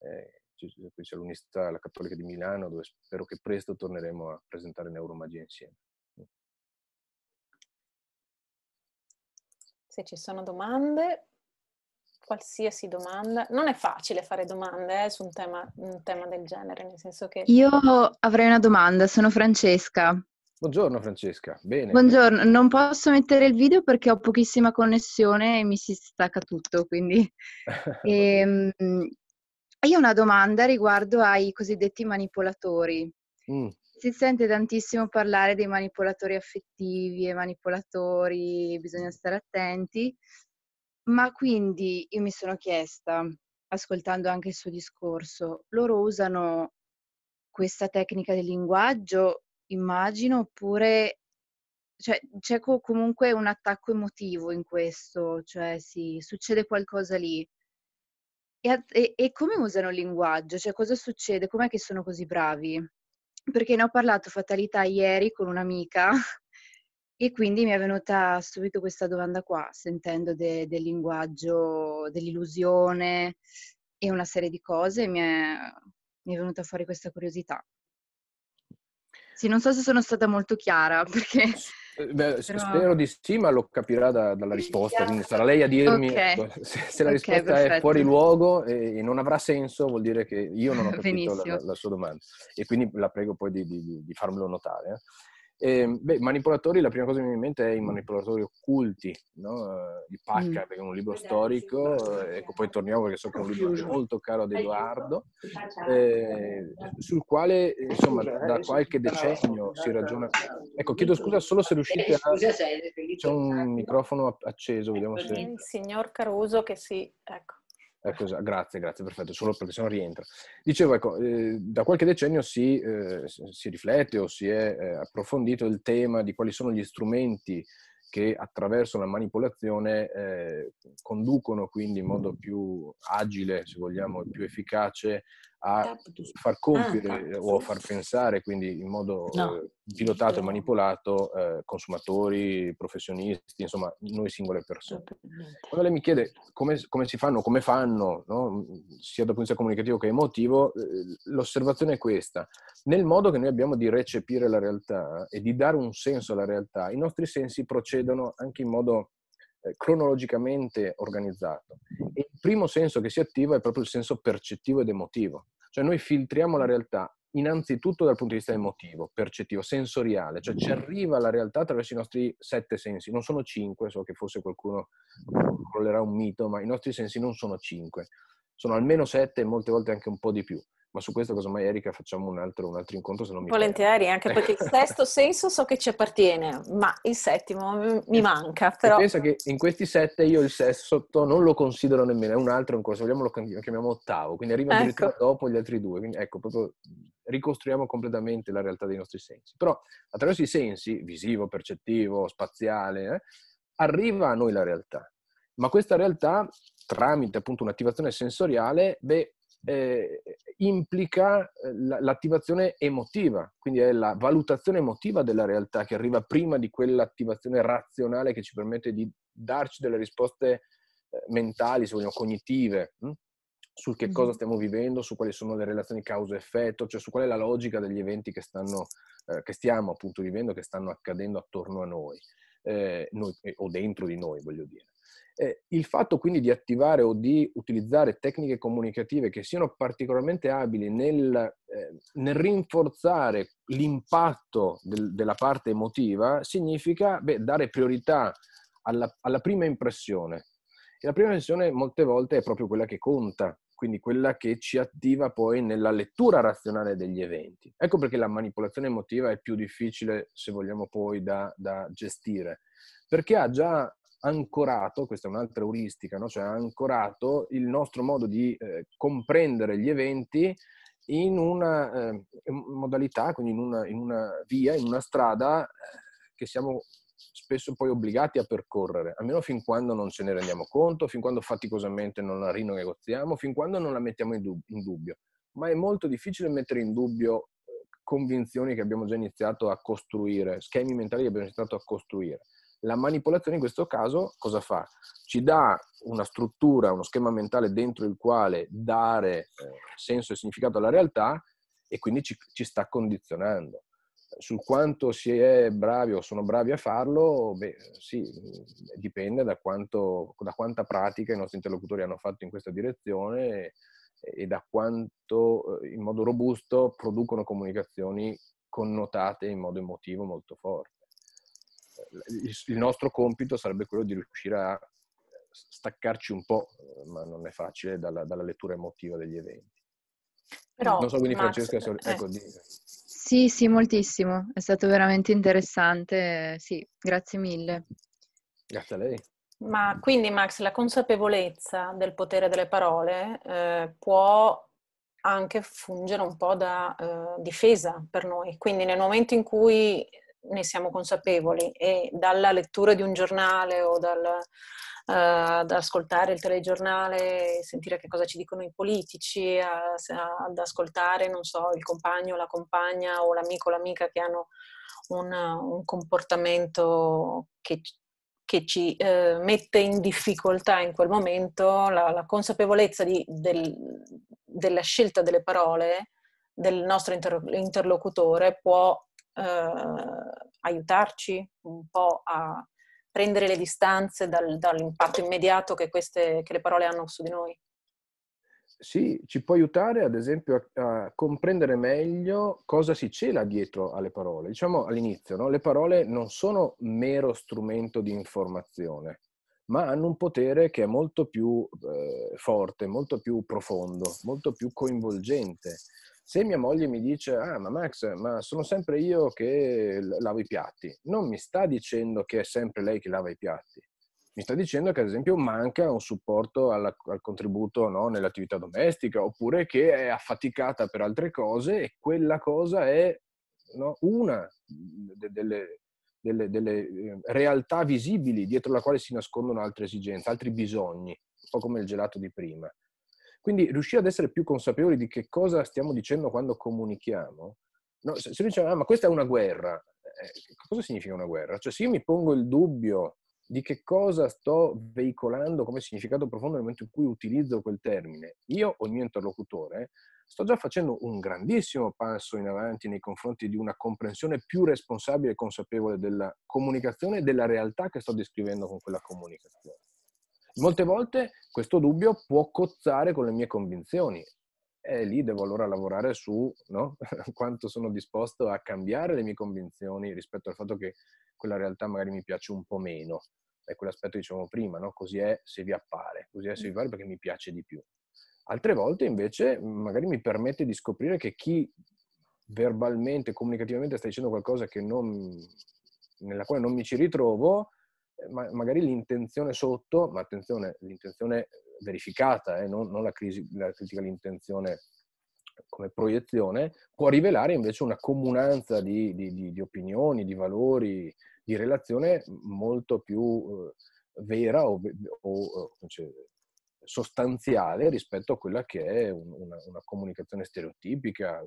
eh, qui c'è l'Università la Cattolica di Milano, dove spero che presto torneremo a presentare Neuromagia insieme. Se ci sono domande, qualsiasi domanda. Non è facile fare domande eh, su un tema, un tema, del genere, nel senso che... Io avrei una domanda, sono Francesca. Buongiorno Francesca, bene. Buongiorno, non posso mettere il video perché ho pochissima connessione e mi si stacca tutto, quindi... (laughs) e, ehm, io ho una domanda riguardo ai cosiddetti manipolatori. Mm. Si sente tantissimo parlare dei manipolatori affettivi e manipolatori, bisogna stare attenti. Ma quindi io mi sono chiesta, ascoltando anche il suo discorso, loro usano questa tecnica del linguaggio, immagino, oppure cioè, c'è comunque un attacco emotivo in questo, cioè sì, succede qualcosa lì. E, e-, e come usano il linguaggio? Cioè, cosa succede? Com'è che sono così bravi? Perché ne ho parlato fatalità ieri con un'amica e quindi mi è venuta subito questa domanda qua, sentendo de, del linguaggio, dell'illusione e una serie di cose, mi è, mi è, venuta fuori questa curiosità. Sì, non so se sono stata molto chiara, (laughs) perché... Eh, beh, però... Spero di sì, ma lo capirà da, dalla risposta, quindi sarà lei a dirmi okay. Ecco, (laughs) se, se, la risposta okay, è fuori luogo e, e, non avrà senso, vuol dire che io non ho capito la, la, sua domanda. E quindi la prego poi di, di, di farmelo notare. Eh. Eh, beh, manipolatori, la prima cosa che mi viene in mente è i mm. manipolatori occulti no? di eh, mm. Pacca, mm. perché è un libro esatto, storico, eh, ecco, poi torniamo perché so che è un libro molto caro ad Edoardo, eh, sul quale eh, insomma da qualche decennio si ragiona. Ecco, chiedo scusa solo se riuscite a... C'è un microfono acceso, vediamo ecco, se... Il signor Caruso che si... Ecco. Ecco, grazie, grazie, perfetto, solo perché se no rientra. Dicevo, ecco, eh, da qualche decennio si, eh, si, riflette o si è eh, approfondito il tema di quali sono gli strumenti che attraverso la manipolazione eh, conducono quindi in modo più agile, se vogliamo, più efficace a far compiere ah, o far pensare, quindi in modo no. pilotato eh, e manipolato, eh, consumatori, professionisti, insomma, noi singole persone. Quando lei mi chiede come, come si fanno, come fanno, no? sia dal punto di vista comunicativo che emotivo, eh, l'osservazione è questa. Nel modo che noi abbiamo di recepire la realtà e di dare un senso alla realtà, i nostri sensi procedono anche in modo eh, cronologicamente organizzato. E il primo senso che si attiva è proprio il senso percettivo ed emotivo. Cioè noi filtriamo la realtà innanzitutto dal punto di vista emotivo, percettivo, sensoriale, cioè ci arriva la realtà attraverso i nostri sette sensi, non sono cinque, so che forse qualcuno crollerà un mito, ma i nostri sensi non sono cinque, sono almeno sette e molte volte anche un po' di più ma su questo casomai Erika facciamo un altro, un altro incontro se non mi Volentieri, perdo. anche perché il sesto (laughs) senso so che ci appartiene, ma il settimo mi manca. Però... Pensa che in questi sette io il sesto non lo considero nemmeno, è un altro ancora, se vogliamo lo chiamiamo ottavo, quindi arriva ecco. dopo gli altri due, quindi ecco, proprio ricostruiamo completamente la realtà dei nostri sensi. Però attraverso i sensi, visivo, percettivo, spaziale, eh, arriva a noi la realtà. Ma questa realtà, tramite appunto un'attivazione sensoriale, beh, eh, implica eh, l'attivazione emotiva, quindi è la valutazione emotiva della realtà che arriva prima di quell'attivazione razionale che ci permette di darci delle risposte eh, mentali, se vogliamo, cognitive, mh? Hm? sul che cosa mm-hmm. stiamo vivendo, su quali sono le relazioni causa-effetto, cioè su qual è la logica degli eventi che, stanno, eh, che stiamo appunto vivendo, che stanno accadendo attorno a noi, eh, noi eh, o dentro di noi, voglio dire. Eh, il fatto quindi di attivare o di utilizzare tecniche comunicative che siano particolarmente abili nel, eh, nel rinforzare l'impatto del, della parte emotiva significa beh, dare priorità alla, alla prima impressione. E la prima impressione molte volte è proprio quella che conta, quindi quella che ci attiva poi nella lettura razionale degli eventi. Ecco perché la manipolazione emotiva è più difficile, se vogliamo poi, da, da gestire, perché ha già ancorato, questa è un'altra euristica, no? cioè ancorato il nostro modo di eh, comprendere gli eventi in una eh, modalità, quindi in una, in una, via, in una strada eh, che siamo spesso poi obbligati a percorrere, almeno fin quando non ce ne rendiamo conto, fin quando faticosamente non la rinegoziamo, fin quando non la mettiamo in, dub- in dubbio. Ma è molto difficile mettere in dubbio eh, convinzioni che abbiamo già iniziato a costruire, schemi mentali che abbiamo iniziato a costruire. La manipolazione in questo caso cosa fa? Ci dà una struttura, uno schema mentale dentro il quale dare eh, senso e significato alla realtà e quindi ci, ci sta condizionando. Sul quanto si è bravi o sono bravi a farlo, beh, sì, dipende da, quanto, da quanta pratica i nostri interlocutori hanno fatto in questa direzione e da quanto eh, in modo robusto producono comunicazioni connotate in modo emotivo molto forte il nostro compito sarebbe quello di riuscire a staccarci un po', ma non è facile, dalla, dalla lettura emotiva degli eventi. Però, non so, quindi Max, Francesca, se... Eh, ecco, di... Sì, sì, moltissimo, è stato veramente interessante, sì, grazie mille. Grazie a lei. Ma quindi Max, la consapevolezza del potere delle parole eh, può anche fungere un po' da eh, difesa per noi, quindi nel momento in cui ne siamo consapevoli e dalla lettura di un giornale o dal, uh, ad ascoltare il telegiornale, sentire che cosa ci dicono i politici, a, a, ad ascoltare, non so, il compagno, la compagna o l'amico o l'amica che hanno un, un comportamento che, che ci eh, mette in difficoltà in quel momento, la, la consapevolezza di, del, della scelta delle parole del nostro interlocutore può eh, aiutarci un po' a prendere le distanze dal, dall'impatto immediato che, queste, che le parole hanno su di noi? Sì, ci può aiutare ad esempio a, a, comprendere meglio cosa si cela dietro alle parole. Diciamo all'inizio, no? le parole non sono mero strumento di informazione, ma hanno un potere che è molto più eh, forte, molto più profondo, molto più coinvolgente. Se mia moglie mi dice, ah ma Max, ma sono sempre io che lavo i piatti, non mi sta dicendo che è sempre lei che lava i piatti, mi sta dicendo che ad esempio manca un supporto alla, al contributo no, nell'attività domestica oppure che è affaticata per altre cose e quella cosa è no, una delle, delle, delle, eh, realtà visibili dietro la quale si nascondono altre esigenze, altri bisogni, un po' come il gelato di prima. Quindi riuscire ad essere più consapevoli di che cosa stiamo dicendo quando comunichiamo. No, se, noi diciamo, ah, ma questa è una guerra, eh, cosa significa una guerra? Cioè se io mi pongo il dubbio di che cosa sto veicolando come significato profondo nel momento in cui utilizzo quel termine, io o il mio interlocutore, sto già facendo un grandissimo passo in avanti nei confronti di una comprensione più responsabile e consapevole della comunicazione e della realtà che sto descrivendo con quella comunicazione. Molte volte questo dubbio può cozzare con le mie convinzioni e lì devo allora lavorare su no? (laughs) quanto sono disposto a cambiare le mie convinzioni rispetto al fatto che quella realtà magari mi piace un po' meno. È quell'aspetto che dicevamo prima, no? così è se vi appare, così è se vi mm. pare perché mi piace di più. Altre volte invece magari mi permette di scoprire che chi verbalmente, comunicativamente sta dicendo qualcosa non, nella quale non mi ci ritrovo, eh, ma magari l'intenzione sotto, ma attenzione, l'intenzione eh, verificata e eh, non, non, la, crisi, la critica all'intenzione come proiezione, può rivelare invece una comunanza di, di, di, di opinioni, di valori, di relazione molto più eh, vera o, o cioè, sostanziale rispetto a quella che è un, una, una comunicazione stereotipica,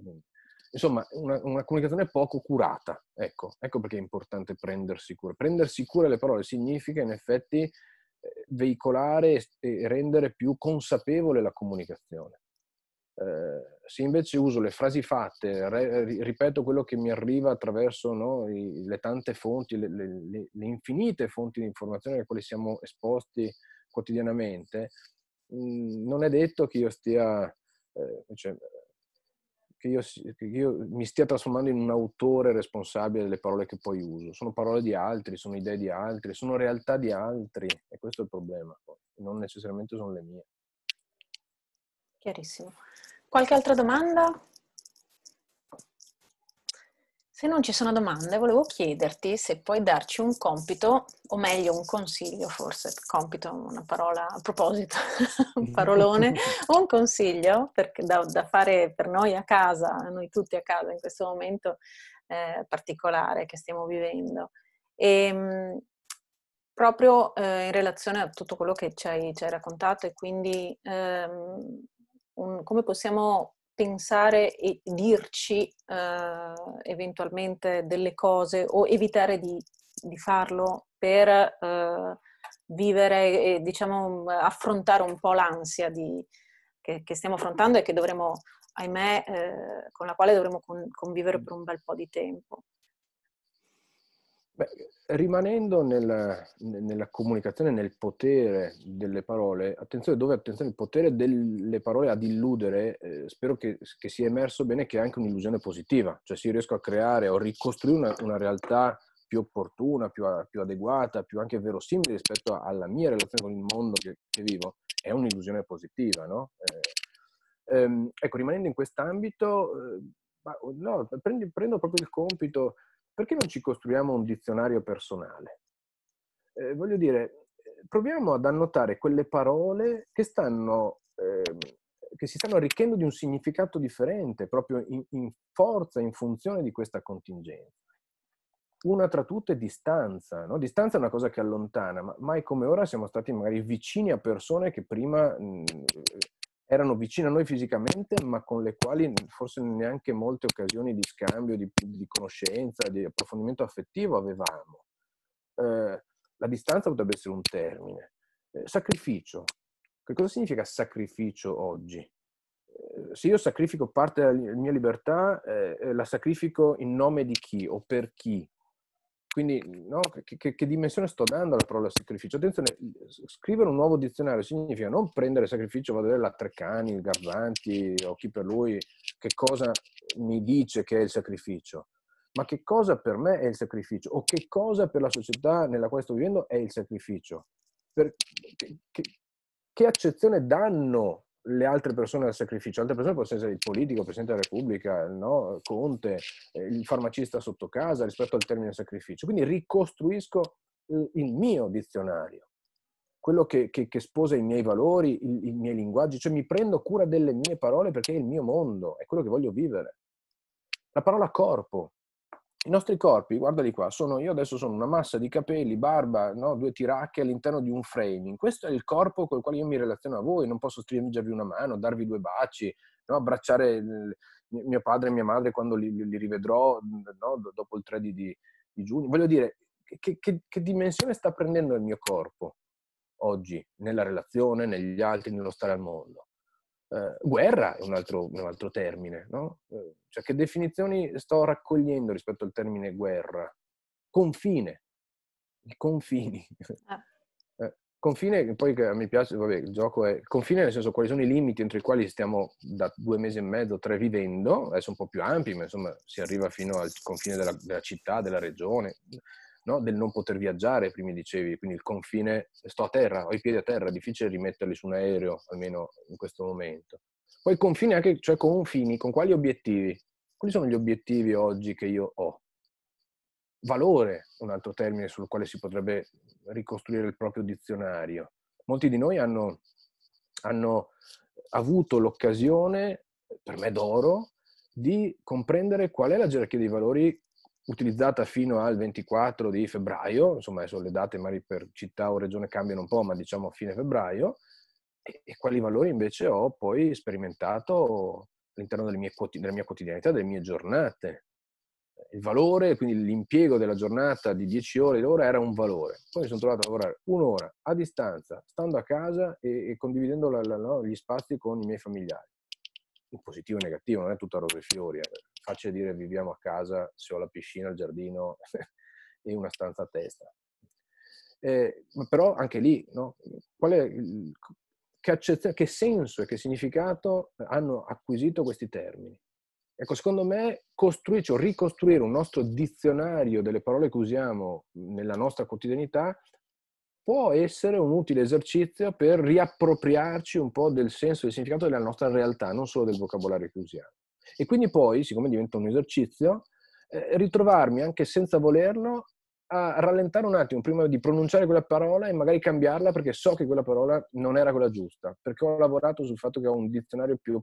Insomma, una, una comunicazione poco curata. Ecco, ecco perché è importante prendersi cura. Prendersi cura delle parole significa in effetti eh, veicolare e rendere più consapevole la comunicazione. Eh, se invece uso le frasi fatte, re, ripeto quello che mi arriva attraverso no, i, le tante fonti, le, le, le, infinite fonti di informazione alle quali siamo esposti quotidianamente, mh, mm, non è detto che io stia eh, cioè, che io, che io, mi stia trasformando in un autore responsabile delle parole che poi uso. Sono parole di altri, sono idee di altri, sono realtà di altri e questo è il problema, non necessariamente sono le mie. Chiarissimo. Qualche altra domanda? Se non ci sono domande, volevo chiederti se puoi darci un compito, o meglio un consiglio forse, compito è una parola a proposito, (laughs) un parolone, un consiglio da, da, fare per noi a casa, noi tutti a casa in questo momento eh, particolare che stiamo vivendo. E, ehm, proprio eh, in relazione a tutto quello che ci hai, ci hai raccontato e quindi ehm, un, come possiamo pensare e dirci eh, eventualmente delle cose o evitare di, di farlo per eh, vivere e diciamo affrontare un po' l'ansia di, che, che, stiamo affrontando e che dovremo, ahimè, eh, con la quale dovremo con, convivere mm. per un bel po' di tempo. Beh, rimanendo nel, nella comunicazione, nel potere delle parole, attenzione dove attenzione il potere delle parole ad illudere, eh, spero che, che, sia emerso bene che è anche un'illusione positiva, cioè se io riesco a creare o ricostruire una, una realtà più opportuna, più, più, adeguata, più anche verosimile rispetto alla mia relazione con il mondo che, che vivo, è un'illusione positiva, no? Eh, ehm, ecco, rimanendo in quest'ambito, eh, no, prendi, prendo proprio il compito perché non ci costruiamo un dizionario personale? Eh, voglio dire, eh, proviamo ad annotare quelle parole che, stanno, eh, che si stanno arricchendo di un significato differente, proprio in, in forza, in funzione di questa contingenza. Una tra tutte è distanza. No? Distanza è una cosa che allontana, ma mai come ora siamo stati magari vicini a persone che prima mh, erano vicine a noi fisicamente, ma con le quali forse neanche molte occasioni di scambio, di, di conoscenza, di approfondimento affettivo avevamo. Eh, la distanza potrebbe essere un termine. Eh, sacrificio. Che cosa significa sacrificio oggi? Eh, se io sacrifico parte della mia libertà, eh, eh, la sacrifico in nome di chi o per chi? Quindi no, che, che, che, dimensione sto dando alla parola sacrificio? Attenzione, scrivere un nuovo dizionario significa non prendere sacrificio, vado a vedere la Treccani, il Garzanti o chi per lui, che cosa mi dice che è il sacrificio, ma che cosa per me è il sacrificio o che cosa per la società nella quale sto vivendo è il sacrificio. Per, che, che accezione danno le altre persone al sacrificio. Altre persone possono essere il politico, il Presidente della Repubblica, no? Conte, eh, il farmacista sotto casa rispetto al termine sacrificio. Quindi ricostruisco eh, il mio dizionario, quello che, che, che sposa i miei valori, i, i miei linguaggi, cioè mi prendo cura delle mie parole perché è il mio mondo, è quello che voglio vivere. La parola corpo, i nostri corpi, guardali qua, sono, io adesso sono una massa di capelli, barba, no? due tiracche all'interno di un framing. Questo è il corpo col quale io mi relaziono a voi, non posso stringervi una mano, darvi due baci, no? abbracciare il, mio padre e mia madre quando li, li rivedrò no? dopo il 3 di, di, giugno. Voglio dire, che, che, che dimensione sta prendendo il mio corpo oggi nella relazione, negli altri, nello stare al mondo? Eh, guerra è un altro, un altro termine, no? Eh, cioè che definizioni sto raccogliendo rispetto al termine guerra? Confine, i confini. Ah. (laughs) Eh, confine, poi che mi piace, vabbè, il gioco è confine nel senso quali sono i limiti entro i quali stiamo da due mesi e mezzo, tre vivendo, adesso un po' più ampi, ma insomma si arriva fino al confine della, della città, della regione, no? del non poter viaggiare, prima dicevi, quindi il confine, sto a terra, ho i piedi a terra, è difficile rimetterli su un aereo, almeno in questo momento. Poi confine anche, cioè confini, con quali obiettivi? Quali sono gli obiettivi oggi che io ho? Valore, un altro termine sul quale si potrebbe ricostruire il proprio dizionario. Molti di noi hanno, hanno avuto l'occasione, per me d'oro, di comprendere qual è la gerarchia dei valori utilizzata fino al 24 di febbraio, insomma adesso le date magari per città o regione cambiano un po', ma diciamo a fine febbraio, e, e quali valori invece ho poi sperimentato all'interno delle mie, della mia quotidianità, delle mie giornate. Il valore, quindi l'impiego della giornata di 10 ore l'ora era un valore. Poi mi sono trovato a lavorare un'ora a distanza, stando a casa e, e condividendo la, la, no, gli spazi con i miei familiari positivo e negativo, non è tutta rose e fiori. È eh. facile dire viviamo a casa se ho la piscina, il giardino (laughs) e una stanza a testa. Eh, però anche lì, no? il, che, accett- che senso e che significato hanno acquisito questi termini? Ecco, secondo me, costruirci o ricostruire un nostro dizionario delle parole che usiamo nella nostra quotidianità può essere un utile esercizio per riappropriarci un po' del senso e del significato della nostra realtà, non solo del vocabolario che usiamo. E quindi poi, siccome diventa un esercizio, eh, ritrovarmi anche senza volerlo a rallentare un attimo prima di pronunciare quella parola e magari cambiarla perché so che quella parola non era quella giusta, perché ho lavorato sul fatto che ho un dizionario più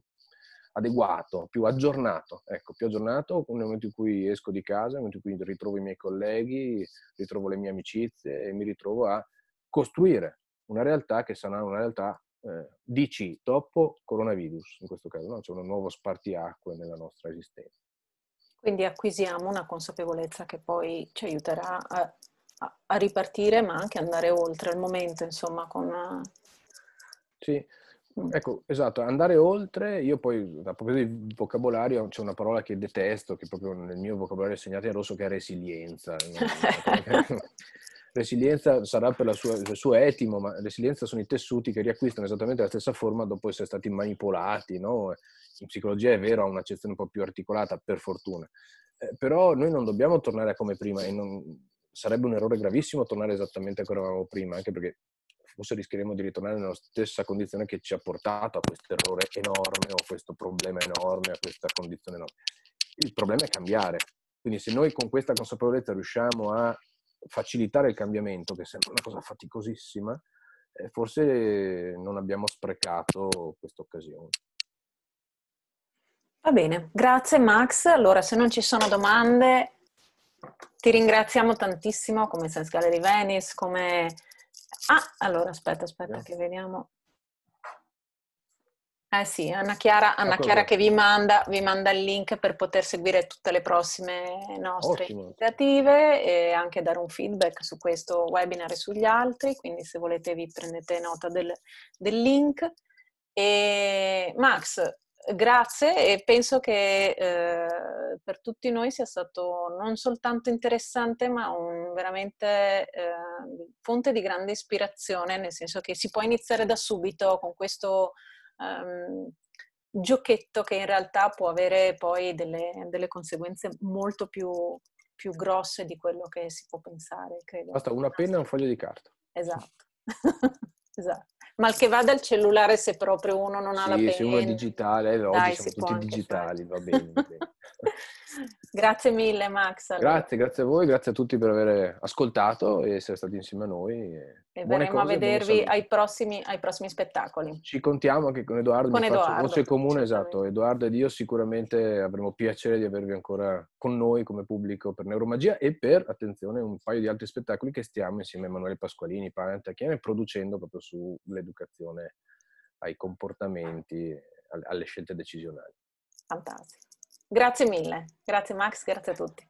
adeguato, più aggiornato, ecco, più aggiornato nel momento in cui esco di casa, nel momento in cui ritrovo i miei colleghi, ritrovo le mie amicizie e mi ritrovo a costruire una realtà che sarà una realtà eh, DC, dopo coronavirus, in questo caso, no? c'è un nuovo spartiacque nella nostra esistenza. Quindi acquisiamo una consapevolezza che poi ci aiuterà a, a, ripartire, ma anche andare oltre al momento, insomma, con... Sì, mm. Ecco, esatto, andare oltre, io poi a proposito di vocabolario c'è una parola che detesto, che proprio nel mio vocabolario è segnata in rosso, che è resilienza. (laughs) Resilienza sarà per sua, il suo etimo, ma resilienza sono i tessuti che riacquistano esattamente la stessa forma dopo essere stati manipolati. No? In psicologia è vero, ha un'accezione un po' più articolata, per fortuna. Eh, però noi non dobbiamo tornare a come prima e non, sarebbe un errore gravissimo tornare esattamente a come eravamo prima, anche perché forse rischieremo di ritornare nella stessa condizione che ci ha portato a questo errore enorme o a questo problema enorme, a questa condizione enorme. Il problema è cambiare. Quindi se noi con questa consapevolezza riusciamo a facilitare il cambiamento, che sembra una cosa faticosissima, eh, forse non abbiamo sprecato questa occasione. Va bene, grazie Max. Allora, se non ci sono domande, ti ringraziamo tantissimo come Sense Gallery Venice, come... Ah, allora, aspetta, aspetta, yeah. che vediamo. Eh sì, Anna Chiara, Anna Chiara che vi manda, vi manda, il link per poter seguire tutte le prossime nostre Ottimo. iniziative e anche dare un feedback su questo webinar e sugli altri, quindi se volete vi prendete nota del, del link. E Max, grazie e penso che eh, per tutti noi sia stato non soltanto interessante ma un, veramente eh, fonte di grande ispirazione, nel senso che si può iniziare da subito con questo um, giochetto che in realtà può avere poi delle, delle conseguenze molto più, più, grosse di quello che si può pensare, credo. Basta una penna e un foglio di carta. Esatto, (laughs) esatto mal che vada il cellulare se proprio uno non ha sì, la penna. se uno è digitale, è oggi siamo tutti digitali, va Va bene. (laughs) grazie mille Max. Allora. Grazie, grazie a voi, grazie a tutti per aver ascoltato e essere stati insieme a noi. E verremo a vedervi ai prossimi, ai prossimi, spettacoli. Ci contiamo anche con Edoardo, con Edoardo voce comune, esatto, Edoardo ed io sicuramente avremo piacere di avervi ancora con noi come pubblico per Neuromagia e per, attenzione, un paio di altri spettacoli che stiamo insieme a Emanuele Pasqualini, Parenta Chiame, producendo proprio sull'educazione ai comportamenti, alle scelte decisionali. Fantastico. Grazie mille, grazie Max, grazie a tutti.